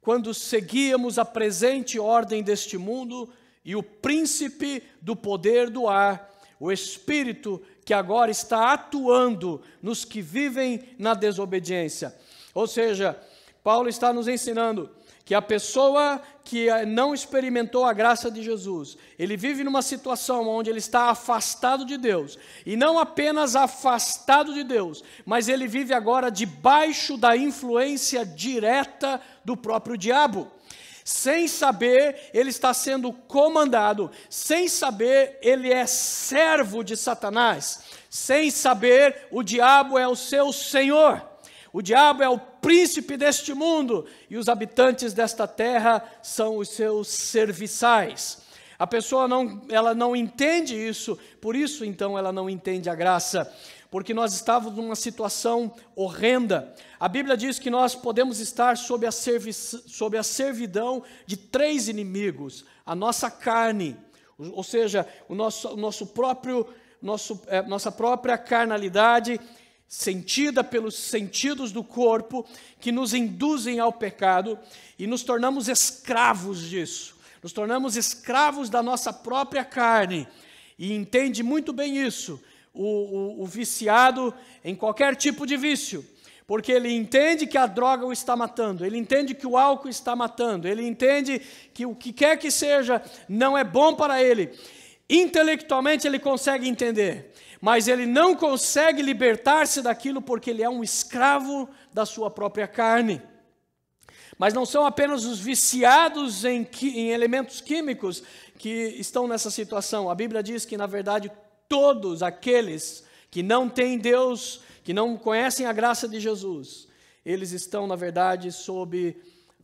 quando seguíamos a presente ordem deste mundo e o príncipe do poder do ar, o espírito que agora está atuando nos que vivem na desobediência. Ou seja, Paulo está nos ensinando que a pessoa que eh, não experimentou a graça de Jesus, ele vive numa situação onde ele está afastado de Deus, e não apenas afastado de Deus, mas ele vive agora debaixo da influência direta do próprio diabo. Sem saber, ele está sendo comandado, sem saber, ele é servo de Satanás, sem saber, o diabo é o seu senhor. O diabo é o príncipe deste mundo, e os habitantes desta terra são os seus serviçais. A pessoa não, ela não entende isso, por isso então ela não entende a graça, porque nós estávamos numa situação horrenda. A Bíblia diz que nós podemos estar sob a, servi sob a servidão de três inimigos: a nossa carne, ou seja, o nosso, o nosso próprio, nosso, é, nossa própria carnalidade, sentida pelos sentidos do corpo, que nos induzem ao pecado e nos tornamos escravos disso. Nos tornamos escravos da nossa própria carne. E entende muito bem isso, o, o, o viciado em qualquer tipo de vício. Porque ele entende que a droga o está matando, ele entende que o álcool está matando, ele entende que o que quer que seja não é bom para ele. Intelectualmente ele consegue entender mas ele não consegue libertar-se daquilo porque ele é um escravo da sua própria carne. Mas não são apenas os viciados em, em elementos químicos que estão nessa situação. A Bíblia diz que, na verdade, todos aqueles que não têm Deus, que não conhecem a graça de Jesus, eles estão, na verdade, sob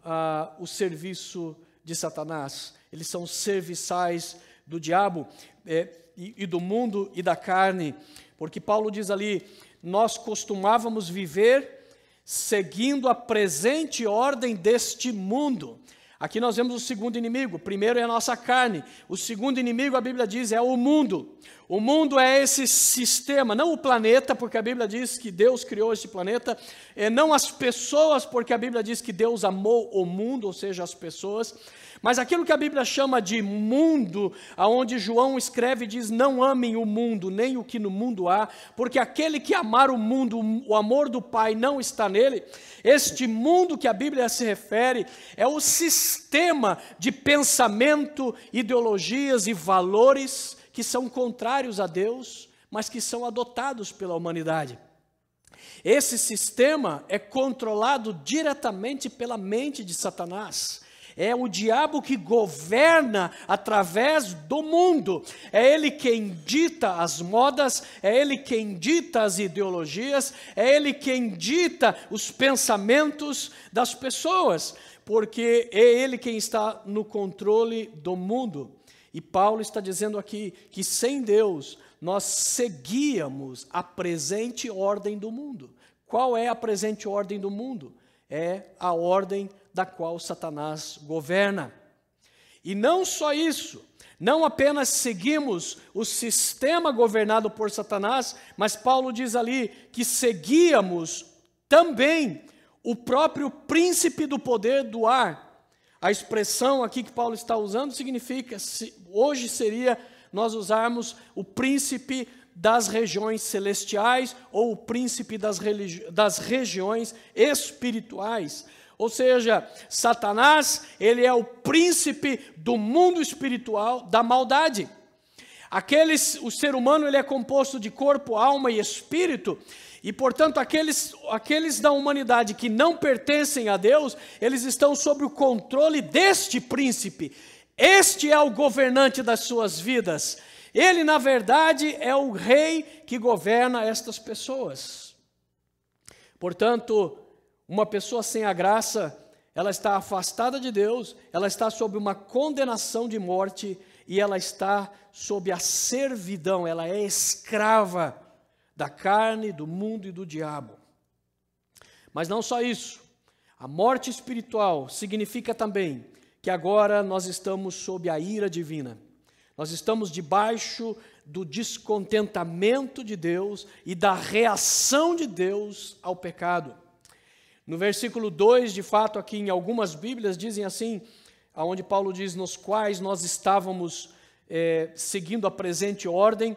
ah, o serviço de Satanás. Eles são serviçais do diabo. É, e, e do mundo e da carne, porque Paulo diz ali: nós costumávamos viver seguindo a presente ordem deste mundo. Aqui nós vemos o segundo inimigo. O primeiro é a nossa carne. O segundo inimigo, a Bíblia diz, é o mundo. O mundo é esse sistema, não o planeta, porque a Bíblia diz que Deus criou este planeta, é não as pessoas, porque a Bíblia diz que Deus amou o mundo, ou seja, as pessoas. Mas aquilo que a Bíblia chama de mundo, aonde João escreve e diz: "Não amem o mundo, nem o que no mundo há, porque aquele que amar o mundo, o amor do Pai não está nele". Este mundo que a Bíblia se refere é o sistema de pensamento, ideologias e valores que são contrários a Deus, mas que são adotados pela humanidade. Esse sistema é controlado diretamente pela mente de Satanás. É o diabo que governa através do mundo. É ele quem dita as modas, é ele quem dita as ideologias, é ele quem dita os pensamentos das pessoas, porque é ele quem está no controle do mundo. E Paulo está dizendo aqui que sem Deus nós seguíamos a presente ordem do mundo. Qual é a presente ordem do mundo? É a ordem da qual Satanás governa. E não só isso, não apenas seguimos o sistema governado por Satanás, mas Paulo diz ali que seguíamos também o próprio príncipe do poder do ar. A expressão aqui que Paulo está usando significa, hoje seria nós usarmos o príncipe das regiões celestiais ou o príncipe das, das regiões espirituais. Ou seja, Satanás, ele é o príncipe do mundo espiritual da maldade. Aqueles, o ser humano ele é composto de corpo, alma e espírito, e portanto aqueles, aqueles da humanidade que não pertencem a Deus, eles estão sob o controle deste príncipe. Este é o governante das suas vidas. Ele, na verdade, é o rei que governa estas pessoas. Portanto, uma pessoa sem a graça, ela está afastada de Deus, ela está sob uma condenação de morte e ela está sob a servidão, ela é escrava da carne, do mundo e do diabo. Mas não só isso. A morte espiritual significa também que agora nós estamos sob a ira divina. Nós estamos debaixo do descontentamento de Deus e da reação de Deus ao pecado. No versículo 2, de fato, aqui em algumas Bíblias dizem assim, aonde Paulo diz, nos quais nós estávamos é, seguindo a presente ordem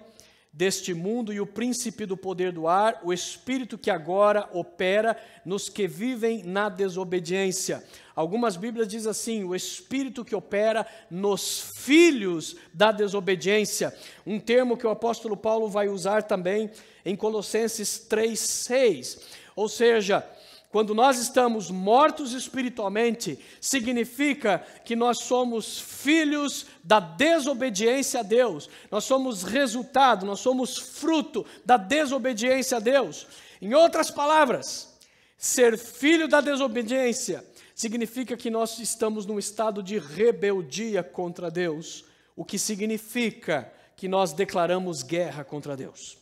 deste mundo e o príncipe do poder do ar, o espírito que agora opera nos que vivem na desobediência. Algumas Bíblias dizem assim: o espírito que opera nos filhos da desobediência. Um termo que o apóstolo Paulo vai usar também em Colossenses 3,6. Ou seja, quando nós estamos mortos espiritualmente, significa que nós somos filhos da desobediência a Deus, nós somos resultado, nós somos fruto da desobediência a Deus. Em outras palavras, ser filho da desobediência significa que nós estamos num estado de rebeldia contra Deus, o que significa que nós declaramos guerra contra Deus.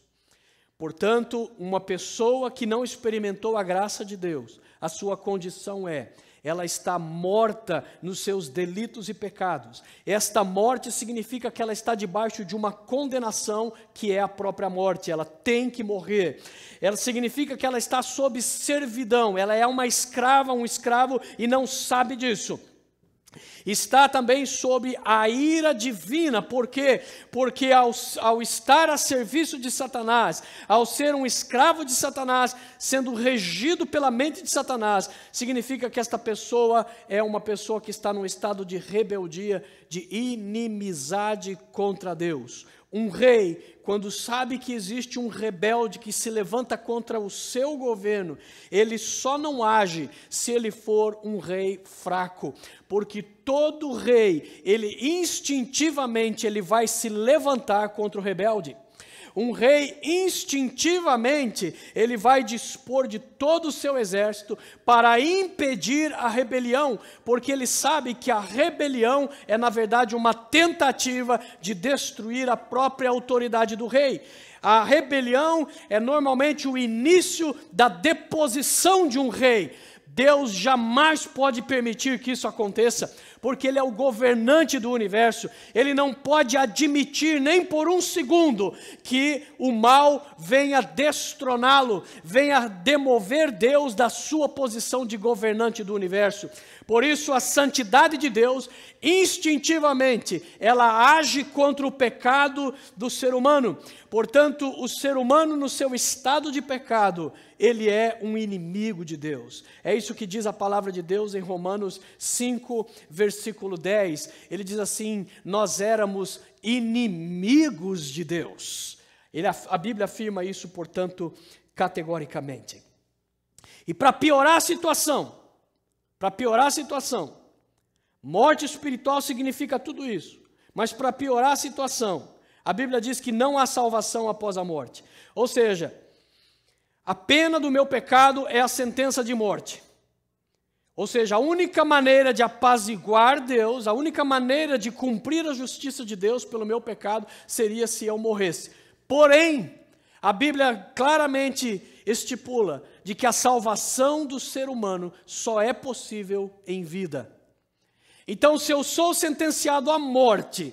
Portanto, uma pessoa que não experimentou a graça de Deus, a sua condição é ela está morta nos seus delitos e pecados. Esta morte significa que ela está debaixo de uma condenação que é a própria morte, ela tem que morrer. Ela significa que ela está sob servidão, ela é uma escrava, um escravo e não sabe disso está também sob a ira divina. Por quê? Porque ao, ao estar a serviço de Satanás, ao ser um escravo de Satanás, sendo regido pela mente de Satanás, significa que esta pessoa é uma pessoa que está num estado de rebeldia, de inimizade contra Deus. Um rei, quando sabe que existe um rebelde que se levanta contra o seu governo, ele só não age se ele for um rei fraco, porque todo rei, ele instintivamente ele vai se levantar contra o rebelde. Um rei instintivamente ele vai dispor de todo o seu exército para impedir a rebelião, porque ele sabe que a rebelião é na verdade uma tentativa de destruir a própria autoridade do rei. A rebelião é normalmente o início da deposição de um rei. Deus jamais pode permitir que isso aconteça porque Ele é o governante do universo, Ele não pode admitir nem por um segundo que o mal venha destroná-lo, venha demover Deus da sua posição de governante do universo. Por isso, a santidade de Deus, instintivamente, ela age contra o pecado do ser humano. Portanto, o ser humano, no seu estado de pecado, ele é um inimigo de Deus. É isso que diz a palavra de Deus em Romanos 5, versículo 10. Ele diz assim: Nós éramos inimigos de Deus. Ele, a Bíblia afirma isso, portanto, categoricamente. E para piorar a situação, para piorar a situação, morte espiritual significa tudo isso, mas para piorar a situação, a Bíblia diz que não há salvação após a morte. Ou seja, a pena do meu pecado é a sentença de morte. Ou seja, a única maneira de apaziguar Deus, a única maneira de cumprir a justiça de Deus pelo meu pecado seria se eu morresse. Porém, a Bíblia claramente estipula de que a salvação do ser humano só é possível em vida. Então, se eu sou sentenciado à morte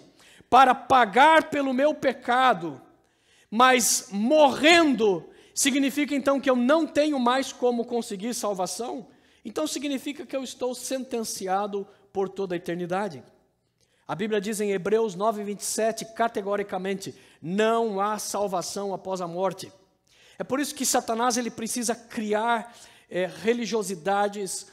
para pagar pelo meu pecado, mas morrendo Significa então que eu não tenho mais como conseguir salvação? Então significa que eu estou sentenciado por toda a eternidade. A Bíblia diz em Hebreus 9:27 categoricamente: não há salvação após a morte. É por isso que Satanás ele precisa criar é, religiosidades,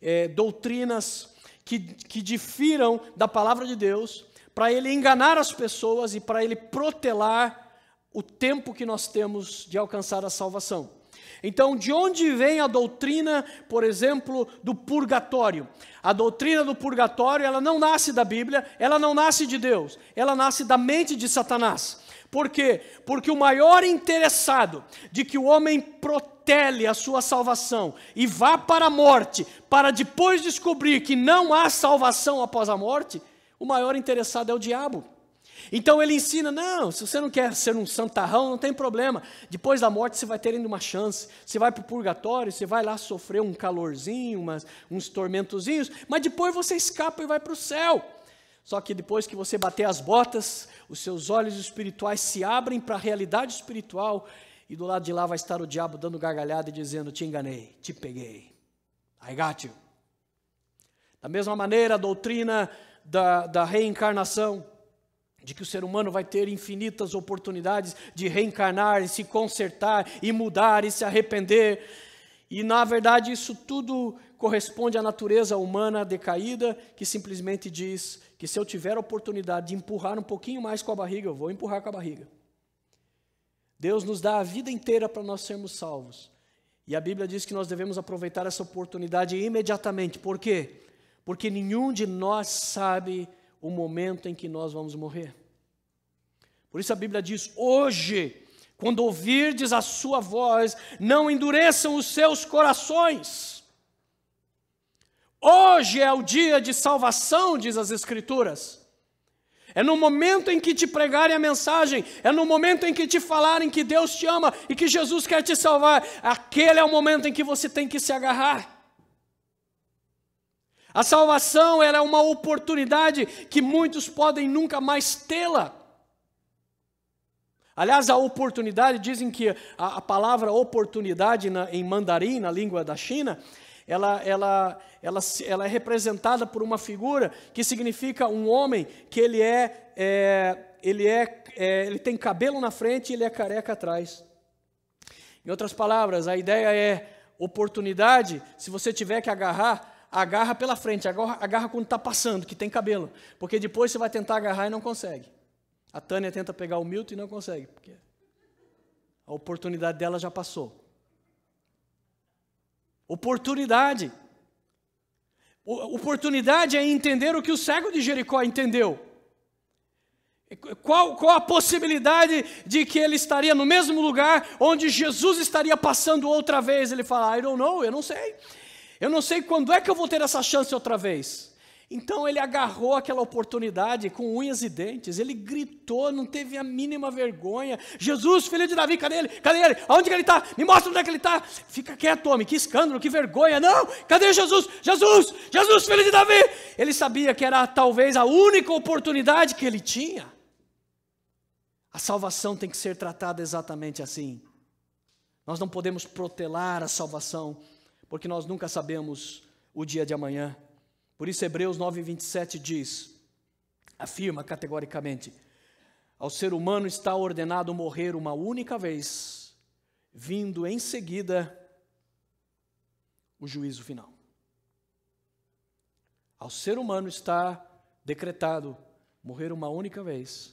é, doutrinas que, que difiram da palavra de Deus, para ele enganar as pessoas e para ele protelar o tempo que nós temos de alcançar a salvação. Então, de onde vem a doutrina, por exemplo, do purgatório? A doutrina do purgatório, ela não nasce da Bíblia, ela não nasce de Deus, ela nasce da mente de Satanás. Por quê? Porque o maior interessado de que o homem protele a sua salvação e vá para a morte, para depois descobrir que não há salvação após a morte, o maior interessado é o diabo. Então ele ensina: não, se você não quer ser um santarrão, não tem problema. Depois da morte você vai ter ainda uma chance. Você vai para o purgatório, você vai lá sofrer um calorzinho, umas, uns tormentozinhos, mas depois você escapa e vai para o céu. Só que depois que você bater as botas, os seus olhos espirituais se abrem para a realidade espiritual, e do lado de lá vai estar o diabo dando gargalhada e dizendo: Te enganei, te peguei. I got you. Da mesma maneira, a doutrina da, da reencarnação de que o ser humano vai ter infinitas oportunidades de reencarnar, e se consertar e mudar e se arrepender. E na verdade isso tudo corresponde à natureza humana decaída que simplesmente diz que se eu tiver a oportunidade de empurrar um pouquinho mais com a barriga, eu vou empurrar com a barriga. Deus nos dá a vida inteira para nós sermos salvos. E a Bíblia diz que nós devemos aproveitar essa oportunidade imediatamente. Por quê? Porque nenhum de nós sabe o momento em que nós vamos morrer. Por isso a Bíblia diz: hoje, quando ouvirdes a sua voz, não endureçam os seus corações. Hoje é o dia de salvação, diz as Escrituras. É no momento em que te pregarem a mensagem, é no momento em que te falarem que Deus te ama e que Jesus quer te salvar. Aquele é o momento em que você tem que se agarrar. A salvação era é uma oportunidade que muitos podem nunca mais tê-la. Aliás, a oportunidade, dizem que a, a palavra oportunidade na, em mandarim, na língua da China, ela, ela, ela, ela é representada por uma figura que significa um homem que ele é, é ele é, é ele tem cabelo na frente e ele é careca atrás. Em outras palavras, a ideia é oportunidade, se você tiver que agarrar, agarra pela frente, agarra, agarra quando está passando, que tem cabelo. Porque depois você vai tentar agarrar e não consegue. A Tânia tenta pegar o Milton e não consegue, porque a oportunidade dela já passou. Oportunidade. O, oportunidade é entender o que o cego de Jericó entendeu. Qual, qual a possibilidade de que ele estaria no mesmo lugar onde Jesus estaria passando outra vez? Ele fala, I don't know, eu não sei. Eu não sei quando é que eu vou ter essa chance outra vez. Então ele agarrou aquela oportunidade com unhas e dentes, ele gritou, não teve a mínima vergonha. Jesus, filho de Davi, cadê ele? Cadê ele? Aonde que ele está? Me mostra onde é que ele está. Fica quieto, homem, que escândalo, que vergonha. Não, cadê Jesus? Jesus, Jesus, filho de Davi. Ele sabia que era talvez a única oportunidade que ele tinha. A salvação tem que ser tratada exatamente assim. Nós não podemos protelar a salvação porque nós nunca sabemos o dia de amanhã. Por isso, Hebreus 9, 27 diz, afirma categoricamente: ao ser humano está ordenado morrer uma única vez, vindo em seguida o juízo final. Ao ser humano está decretado morrer uma única vez,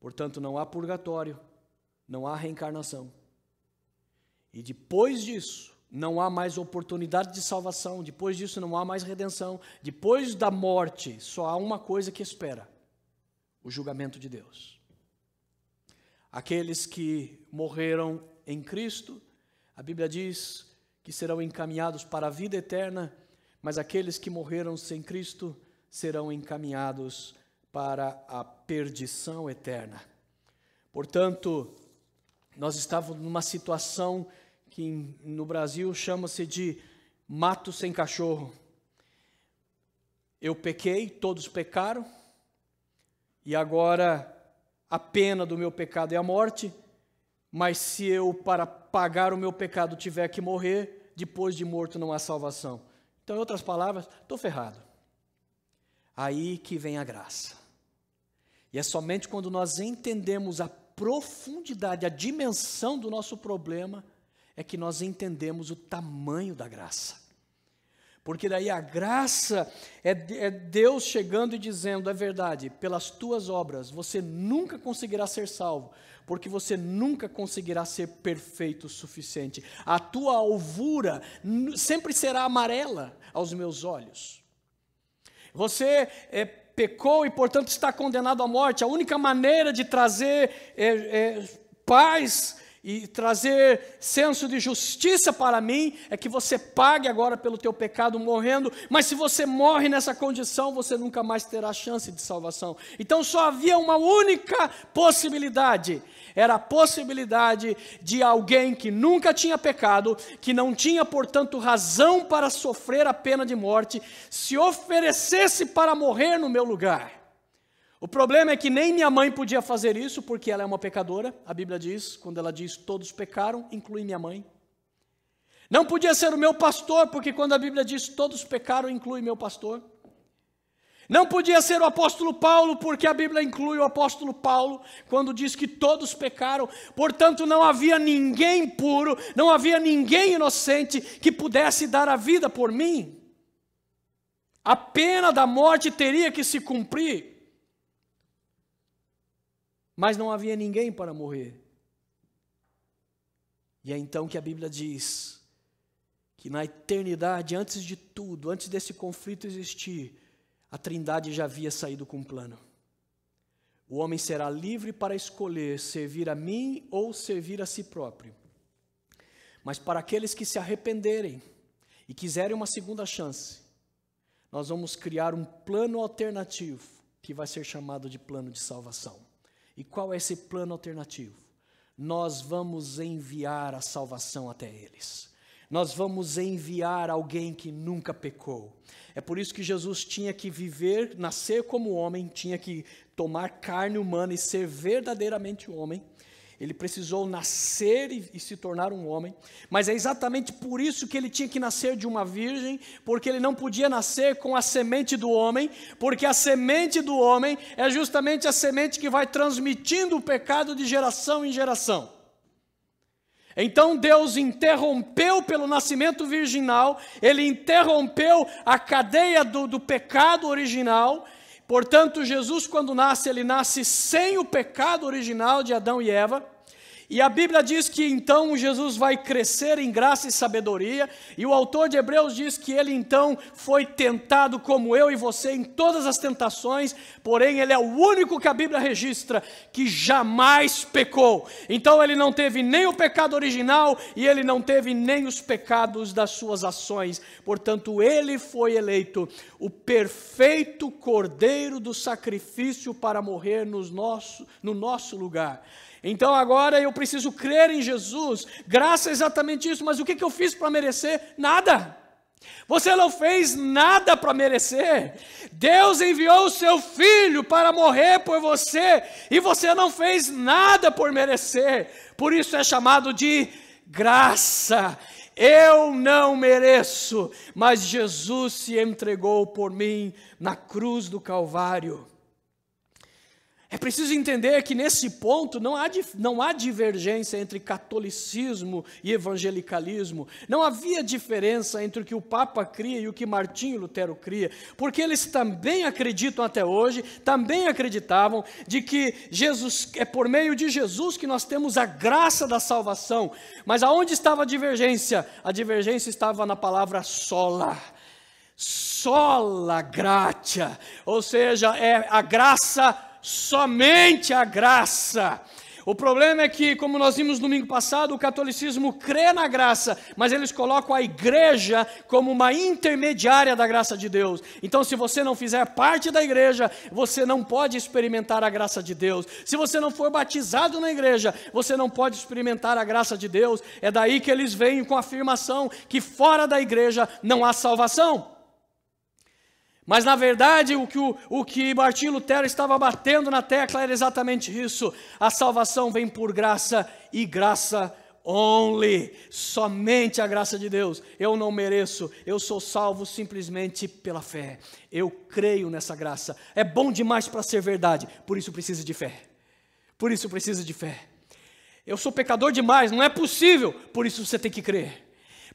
portanto, não há purgatório, não há reencarnação. E depois disso, não há mais oportunidade de salvação, depois disso não há mais redenção, depois da morte só há uma coisa que espera: o julgamento de Deus. Aqueles que morreram em Cristo, a Bíblia diz que serão encaminhados para a vida eterna, mas aqueles que morreram sem Cristo serão encaminhados para a perdição eterna. Portanto, nós estávamos numa situação que no Brasil chama-se de mato sem cachorro. Eu pequei, todos pecaram, e agora a pena do meu pecado é a morte, mas se eu, para pagar o meu pecado, tiver que morrer, depois de morto não há salvação. Então, em outras palavras, estou ferrado. Aí que vem a graça. E é somente quando nós entendemos a profundidade, a dimensão do nosso problema, é que nós entendemos o tamanho da graça. Porque daí a graça é, é Deus chegando e dizendo: é verdade, pelas tuas obras você nunca conseguirá ser salvo, porque você nunca conseguirá ser perfeito o suficiente. A tua alvura sempre será amarela aos meus olhos. Você é, pecou e, portanto, está condenado à morte. A única maneira de trazer é, é paz e trazer senso de justiça para mim é que você pague agora pelo teu pecado morrendo, mas se você morre nessa condição, você nunca mais terá chance de salvação. Então só havia uma única possibilidade, era a possibilidade de alguém que nunca tinha pecado, que não tinha, portanto, razão para sofrer a pena de morte, se oferecesse para morrer no meu lugar. O problema é que nem minha mãe podia fazer isso, porque ela é uma pecadora. A Bíblia diz, quando ela diz todos pecaram, inclui minha mãe. Não podia ser o meu pastor, porque quando a Bíblia diz todos pecaram, inclui meu pastor. Não podia ser o apóstolo Paulo, porque a Bíblia inclui o apóstolo Paulo, quando diz que todos pecaram. Portanto, não havia ninguém puro, não havia ninguém inocente que pudesse dar a vida por mim. A pena da morte teria que se cumprir. Mas não havia ninguém para morrer. E é então que a Bíblia diz que na eternidade, antes de tudo, antes desse conflito existir, a Trindade já havia saído com um plano. O homem será livre para escolher servir a mim ou servir a si próprio. Mas para aqueles que se arrependerem e quiserem uma segunda chance, nós vamos criar um plano alternativo que vai ser chamado de plano de salvação. E qual é esse plano alternativo? Nós vamos enviar a salvação até eles. Nós vamos enviar alguém que nunca pecou. É por isso que Jesus tinha que viver, nascer como homem, tinha que tomar carne humana e ser verdadeiramente homem ele precisou nascer e, e, se tornar um homem, mas é exatamente por isso que ele tinha que nascer de uma virgem, porque ele não podia nascer com a semente do homem, porque a semente do homem é justamente a semente que vai transmitindo o pecado de geração em geração. Então Deus interrompeu pelo nascimento virginal, ele interrompeu a cadeia do, do pecado original, Portanto, Jesus, quando nasce, ele nasce sem o pecado original de Adão e Eva. E a Bíblia diz que então Jesus vai crescer em graça e sabedoria, e o autor de Hebreus diz que ele então foi tentado como eu e você em todas as tentações, porém ele é o único que a Bíblia registra que jamais pecou. Então ele não teve nem o pecado original e ele não teve nem os pecados das suas ações. Portanto, ele foi eleito o perfeito cordeiro do sacrifício para morrer nos nosso, no nosso lugar. Então agora eu preciso crer em Jesus. Graça é exatamente isso. Mas o que, que eu fiz para merecer? Nada. Você não fez nada para merecer. Deus enviou o seu filho para morrer por você e você não fez nada por merecer. Por isso é chamado de graça. Eu não mereço, mas Jesus se entregou por mim na cruz do Calvário. É preciso entender que nesse ponto não há, não há divergência entre catolicismo e evangelicalismo. Não havia diferença entre o que o Papa cria e o que Martinho Lutero cria, porque eles também acreditam até hoje, também acreditavam de que Jesus é por meio de Jesus que nós temos a graça da salvação. Mas aonde estava a divergência? A divergência estava na palavra sola sola gratia, ou seja, é a graça somente a graça. O problema é que, como nós vimos domingo passado, o catolicismo crê na graça, mas eles colocam a igreja como uma intermediária da graça de Deus. Então, se você não fizer parte da igreja, você não pode experimentar a graça de Deus. Se você não for batizado na igreja, você não pode experimentar a graça de Deus. É daí que eles vêm com a afirmação que fora da igreja não há salvação. Mas na verdade, o que, o, o que Martim Lutero estava batendo na tecla era exatamente isso: a salvação vem por graça e graça only, somente a graça de Deus. Eu não mereço, eu sou salvo simplesmente pela fé. Eu creio nessa graça. É bom demais para ser verdade, por isso precisa de fé. Por isso precisa de fé. Eu sou pecador demais, não é possível, por isso você tem que crer.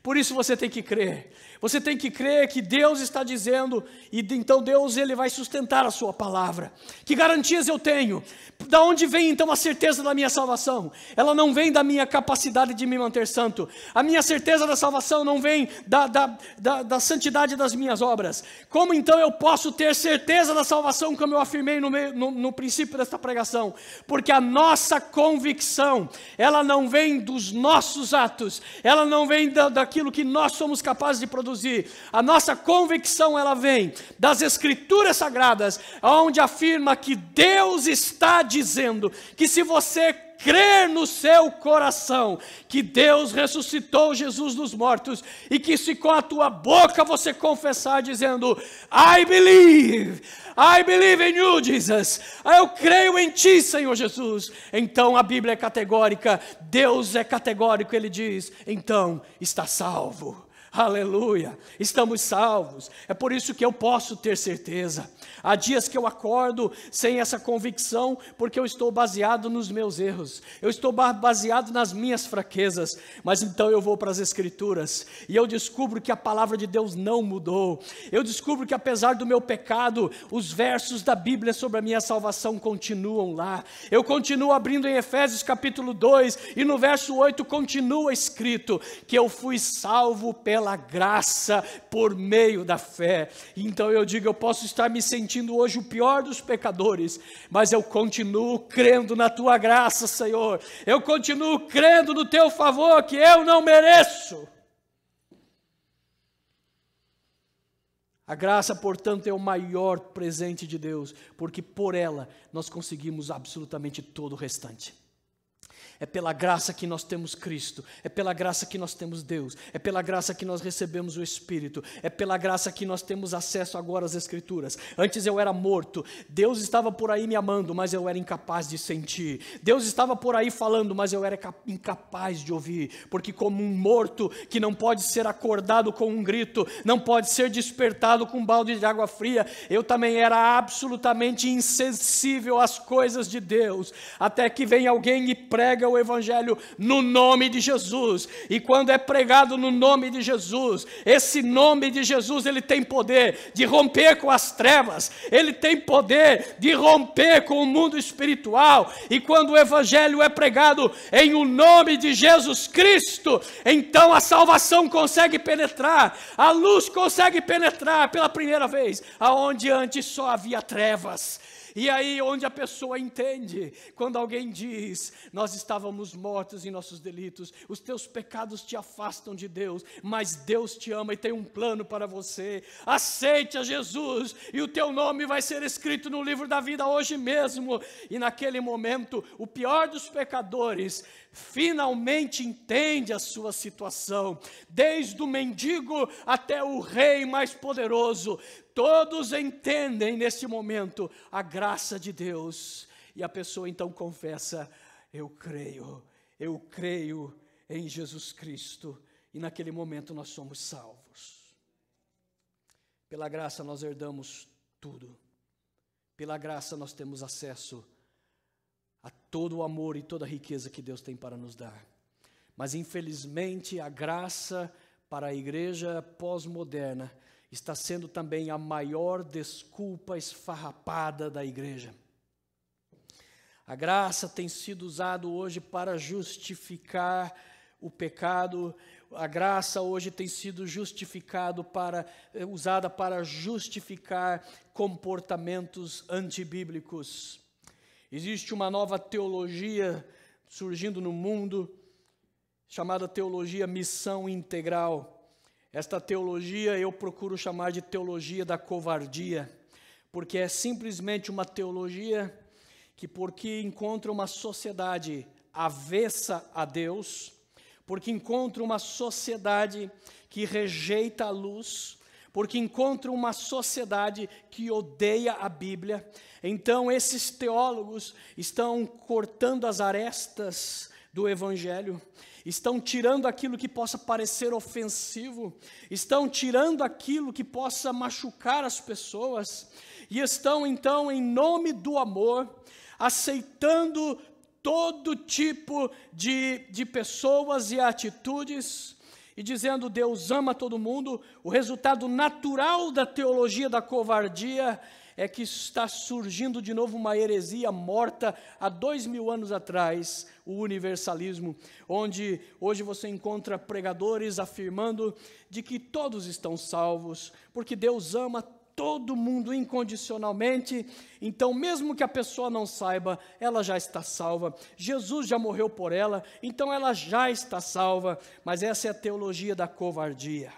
Por isso você tem que crer. Você tem que crer que Deus está dizendo e então Deus ele vai sustentar a sua palavra. Que garantias eu tenho? Da onde vem então a certeza da minha salvação? Ela não vem da minha capacidade de me manter santo. A minha certeza da salvação não vem da, da, da, da santidade das minhas obras. Como então eu posso ter certeza da salvação, como eu afirmei no, meio, no, no princípio desta pregação? Porque a nossa convicção, ela não vem dos nossos atos, ela não vem da, daquilo que nós somos capazes de produzir conduzir. A nossa convicção ela vem das escrituras sagradas, onde afirma que Deus está dizendo que se você crer no seu coração que Deus ressuscitou Jesus dos mortos e que se com a tua boca você confessar dizendo I believe, I believe in you Jesus, eu creio em ti Senhor Jesus, então a Bíblia é categórica, Deus é categórico, ele diz, então está salvo. Aleluia! Estamos salvos. É por isso que eu posso ter certeza. Há dias que eu acordo sem essa convicção, porque eu estou baseado nos meus erros. Eu estou baseado nas minhas fraquezas. Mas então eu vou para as Escrituras e eu descubro que a palavra de Deus não mudou. Eu descubro que apesar do meu pecado, os versos da Bíblia sobre a minha salvação continuam lá. Eu continuo abrindo em Efésios capítulo 2 e no verso 8 continua escrito que eu fui salvo pela pela graça, por meio da fé. Então eu digo, eu posso estar me sentindo hoje o pior dos pecadores, mas eu continuo crendo na tua graça, Senhor. Eu continuo crendo no teu favor que eu não mereço. A graça, portanto, é o maior presente de Deus, porque por ela nós conseguimos absolutamente todo o restante. É pela graça que nós temos Cristo, é pela graça que nós temos Deus, é pela graça que nós recebemos o Espírito, é pela graça que nós temos acesso agora às Escrituras. Antes eu era morto, Deus estava por aí me amando, mas eu era incapaz de sentir. Deus estava por aí falando, mas eu era incapaz de ouvir, porque como um morto que não pode ser acordado com um grito, não pode ser despertado com um balde de água fria, eu também era absolutamente insensível às coisas de Deus, até que vem alguém e prega o Evangelho no nome de Jesus. E quando é pregado no nome de Jesus, esse nome de Jesus ele tem poder de romper com as trevas, ele tem poder de romper com o mundo espiritual. E quando o Evangelho é pregado em o um nome de Jesus Cristo, então a salvação consegue penetrar, a luz consegue penetrar pela primeira vez, aonde antes só havia trevas. E aí, onde a pessoa entende, quando alguém diz: Nós estávamos mortos em nossos delitos, os teus pecados te afastam de Deus, mas Deus te ama e tem um plano para você. Aceite a Jesus, e o teu nome vai ser escrito no livro da vida hoje mesmo. E naquele momento, o pior dos pecadores finalmente entende a sua situação, desde o mendigo até o rei mais poderoso Todos entendem nesse momento a graça de Deus. E a pessoa então confessa: Eu creio, eu creio em Jesus Cristo. E naquele momento nós somos salvos. Pela graça nós herdamos tudo. Pela graça nós temos acesso a todo o amor e toda a riqueza que Deus tem para nos dar. Mas infelizmente a graça para a igreja pós-moderna está sendo também a maior desculpa esfarrapada da igreja. A graça tem sido usada hoje para justificar o pecado, a graça hoje tem sido justificado para eh, usada para justificar comportamentos antibíblicos. Existe uma nova teologia surgindo no mundo chamada teologia missão integral. Esta teologia eu procuro chamar de teologia da covardia, porque é simplesmente uma teologia que, porque encontra uma sociedade avessa a Deus, porque encontra uma sociedade que rejeita a luz, porque encontra uma sociedade que odeia a Bíblia. Então, esses teólogos estão cortando as arestas do Evangelho, estão tirando aquilo que possa parecer ofensivo, estão tirando aquilo que possa machucar as pessoas, e estão então, em nome do amor, aceitando todo tipo de, de pessoas e atitudes, e dizendo Deus ama todo mundo, o resultado natural da teologia da covardia é que está surgindo de novo uma heresia morta há dois mil anos atrás, o universalismo, onde hoje você encontra pregadores afirmando de que todos estão salvos, porque Deus ama todo mundo incondicionalmente, então, mesmo que a pessoa não saiba, ela já está salva. Jesus já morreu por ela, então ela já está salva. Mas essa é a teologia da covardia.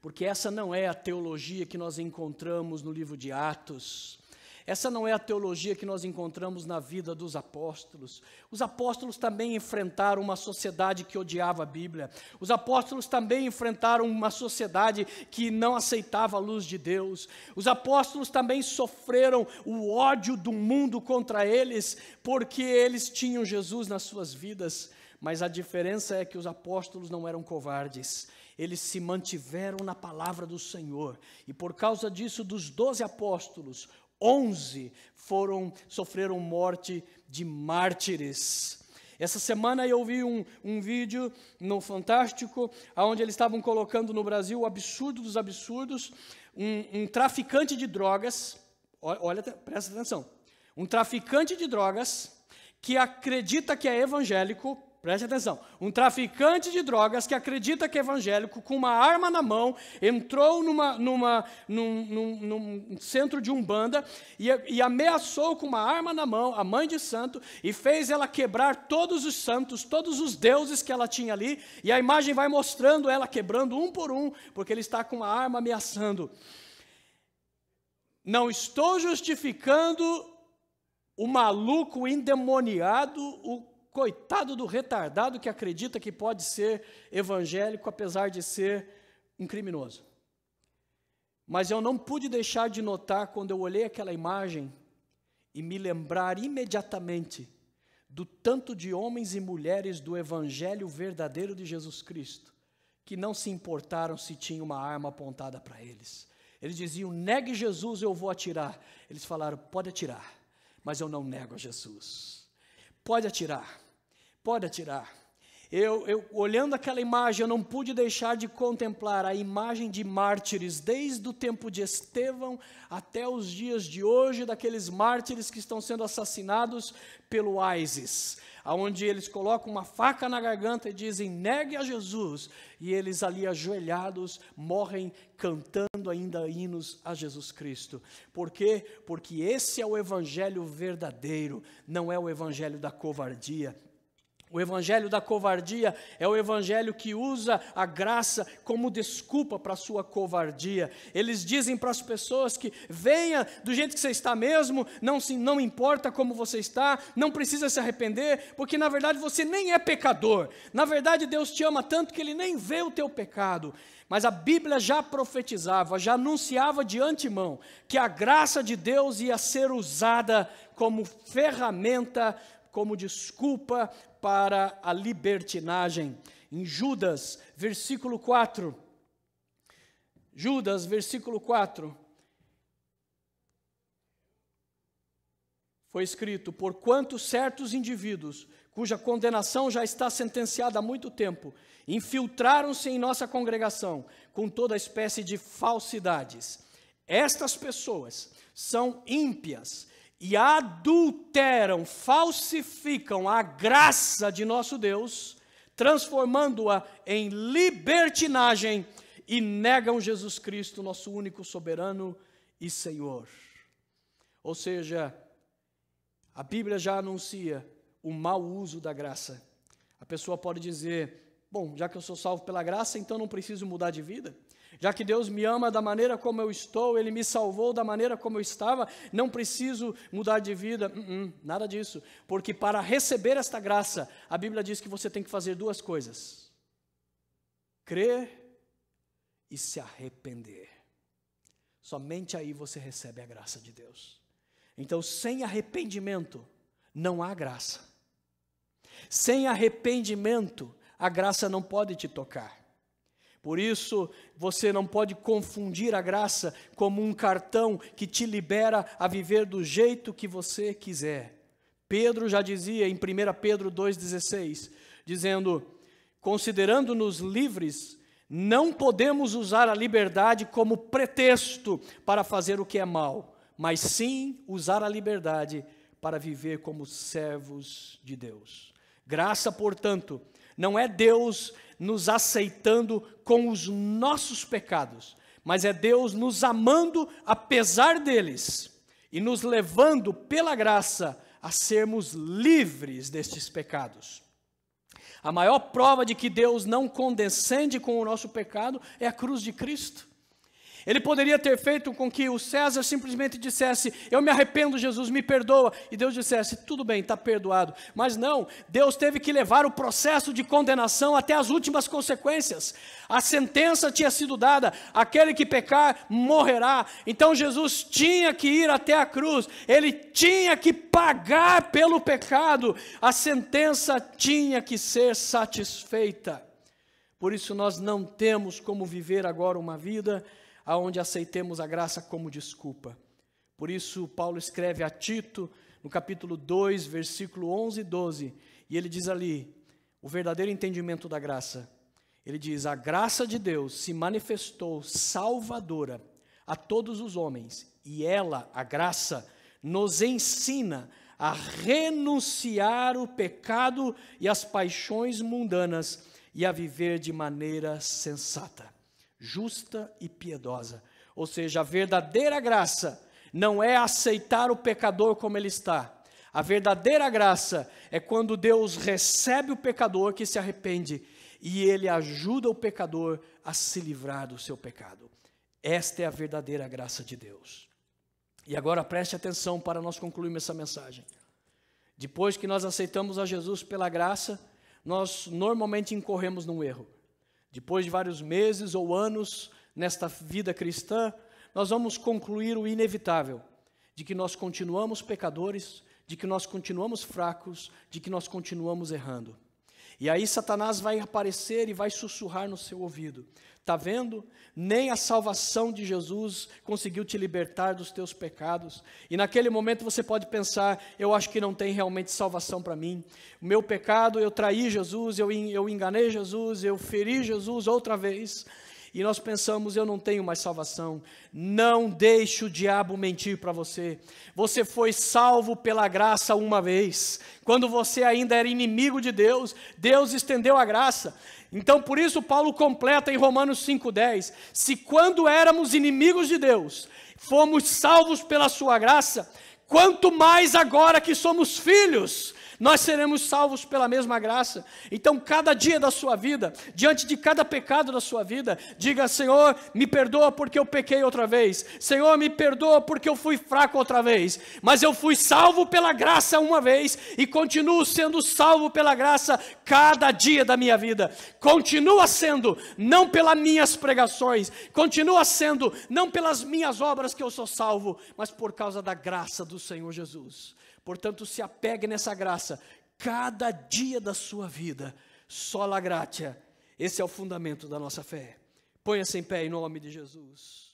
Porque essa não é a teologia que nós encontramos no livro de Atos. Essa não é a teologia que nós encontramos na vida dos apóstolos. Os apóstolos também enfrentaram uma sociedade que odiava a Bíblia. Os apóstolos também enfrentaram uma sociedade que não aceitava a luz de Deus. Os apóstolos também sofreram o ódio do mundo contra eles, porque eles tinham Jesus nas suas vidas. Mas a diferença é que os apóstolos não eram covardes eles se mantiveram na palavra do Senhor. E por causa disso, dos doze apóstolos, 11 foram, sofreram morte de mártires. Essa semana eu vi um, um vídeo no Fantástico, onde eles estavam colocando no Brasil o absurdo dos absurdos, um, um traficante de drogas, olha, presta atenção, um traficante de drogas que acredita que é evangélico, Preste atenção. Um traficante de drogas que acredita que é evangélico, com uma arma na mão, entrou numa, numa, num, num, num centro de umbanda e, e ameaçou com uma arma na mão a mãe de santo e fez ela quebrar todos os santos, todos os deuses que ela tinha ali. E a imagem vai mostrando ela quebrando um por um, porque ele está com uma arma ameaçando. Não estou justificando o maluco endemoniado, o coitado do retardado que acredita que pode ser evangélico apesar de ser um criminoso. Mas eu não pude deixar de notar quando eu olhei aquela imagem e me lembrar imediatamente do tanto de homens e mulheres do evangelho verdadeiro de Jesus Cristo que não se importaram se tinha uma arma apontada para eles. Eles diziam: "Negue Jesus, eu vou atirar". Eles falaram: "Pode atirar, mas eu não nego a Jesus". Pode atirar, Pode atirar. Eu, eu, olhando aquela imagem, eu não pude deixar de contemplar a imagem de mártires, desde o tempo de Estevão até os dias de hoje, daqueles mártires que estão sendo assassinados pelo ISIS, aonde eles colocam uma faca na garganta e dizem: negue a Jesus, e eles ali ajoelhados morrem cantando ainda hinos a Jesus Cristo. Por quê? Porque esse é o evangelho verdadeiro, não é o evangelho da covardia, o evangelho da covardia é o evangelho que usa a graça como desculpa para a sua covardia. Eles dizem para as pessoas que venha do jeito que você está mesmo, não se não importa como você está, não precisa se arrepender, porque na verdade você nem é pecador. Na verdade Deus te ama tanto que ele nem vê o teu pecado. Mas a Bíblia já profetizava, já anunciava de antemão que a graça de Deus ia ser usada como ferramenta como desculpa para a libertinagem. Em Judas, versículo 4. Judas, versículo 4. Foi escrito: Porquanto certos indivíduos, cuja condenação já está sentenciada há muito tempo, infiltraram-se em nossa congregação com toda espécie de falsidades. Estas pessoas são ímpias e adulteram, falsificam a graça de nosso Deus, transformando-a em libertinagem e negam Jesus Cristo, nosso único soberano e Senhor. Ou seja, a Bíblia já anuncia o mau uso da graça. A pessoa pode dizer: Bom, já que eu sou salvo pela graça, então não preciso mudar de vida. Já que Deus me ama da maneira como eu estou, Ele me salvou da maneira como eu estava, não preciso mudar de vida, uh -uh, nada disso. Porque para receber esta graça, a Bíblia diz que você tem que fazer duas coisas: crer e se arrepender. Somente aí você recebe a graça de Deus. Então, sem arrependimento, não há graça. Sem arrependimento, a graça não pode te tocar. Por isso, você não pode confundir a graça como um cartão que te libera a viver do jeito que você quiser. Pedro já dizia em 1 Pedro 2,16, dizendo: Considerando-nos livres, não podemos usar a liberdade como pretexto para fazer o que é mal, mas sim usar a liberdade para viver como servos de Deus. Graça, portanto, não é Deus nos aceitando com os nossos pecados, mas é Deus nos amando apesar deles e nos levando pela graça a sermos livres destes pecados. A maior prova de que Deus não condescende com o nosso pecado é a cruz de Cristo. Ele poderia ter feito com que o César simplesmente dissesse: Eu me arrependo, Jesus, me perdoa. E Deus dissesse: Tudo bem, está perdoado. Mas não, Deus teve que levar o processo de condenação até as últimas consequências. A sentença tinha sido dada: aquele que pecar morrerá. Então Jesus tinha que ir até a cruz, ele tinha que pagar pelo pecado. A sentença tinha que ser satisfeita. Por isso, nós não temos como viver agora uma vida aonde aceitemos a graça como desculpa. Por isso, Paulo escreve a Tito, no capítulo 2, versículo 11 e 12, e ele diz ali o verdadeiro entendimento da graça. Ele diz: A graça de Deus se manifestou salvadora a todos os homens, e ela, a graça, nos ensina a renunciar o pecado e as paixões mundanas e a viver de maneira sensata justa e piedosa. Ou seja, a verdadeira graça não é aceitar o pecador como ele está. A verdadeira graça é quando Deus recebe o pecador que se arrepende e ele ajuda o pecador a se livrar do seu pecado. Esta é a verdadeira graça de Deus. E agora preste atenção para nós concluirmos essa mensagem. Depois que nós aceitamos a Jesus pela graça, nós normalmente incorremos num erro. Depois de vários meses ou anos nesta vida cristã, nós vamos concluir o inevitável: de que nós continuamos pecadores, de que nós continuamos fracos, de que nós continuamos errando. E aí Satanás vai aparecer e vai sussurrar no seu ouvido: Está vendo? Nem a salvação de Jesus conseguiu te libertar dos teus pecados. E naquele momento você pode pensar: eu acho que não tem realmente salvação para mim. O meu pecado, eu traí Jesus, eu, eu enganei Jesus, eu feri Jesus outra vez e nós pensamos: eu não tenho mais salvação. Não deixe o diabo mentir para você. Você foi salvo pela graça uma vez. Quando você ainda era inimigo de Deus, Deus estendeu a graça. Então, por isso, Paulo completa em Romanos 5,10: Se quando éramos inimigos de Deus, fomos salvos pela Sua graça, quanto mais agora que somos filhos, nós seremos salvos pela mesma graça. Então, cada dia da sua vida, diante de cada pecado da sua vida, diga: Senhor, me perdoa porque eu pequei outra vez. Senhor, me perdoa porque eu fui fraco outra vez. Mas eu fui salvo pela graça uma vez e continuo sendo salvo pela graça cada dia da minha vida. Continua sendo, não pelas minhas pregações, continua sendo, não pelas minhas obras que eu sou salvo, mas por causa da graça do Senhor Jesus. Portanto, se apegue nessa graça cada dia da sua vida. Sola gratia. Esse é o fundamento da nossa fé. Ponha-se em pé em nome de Jesus.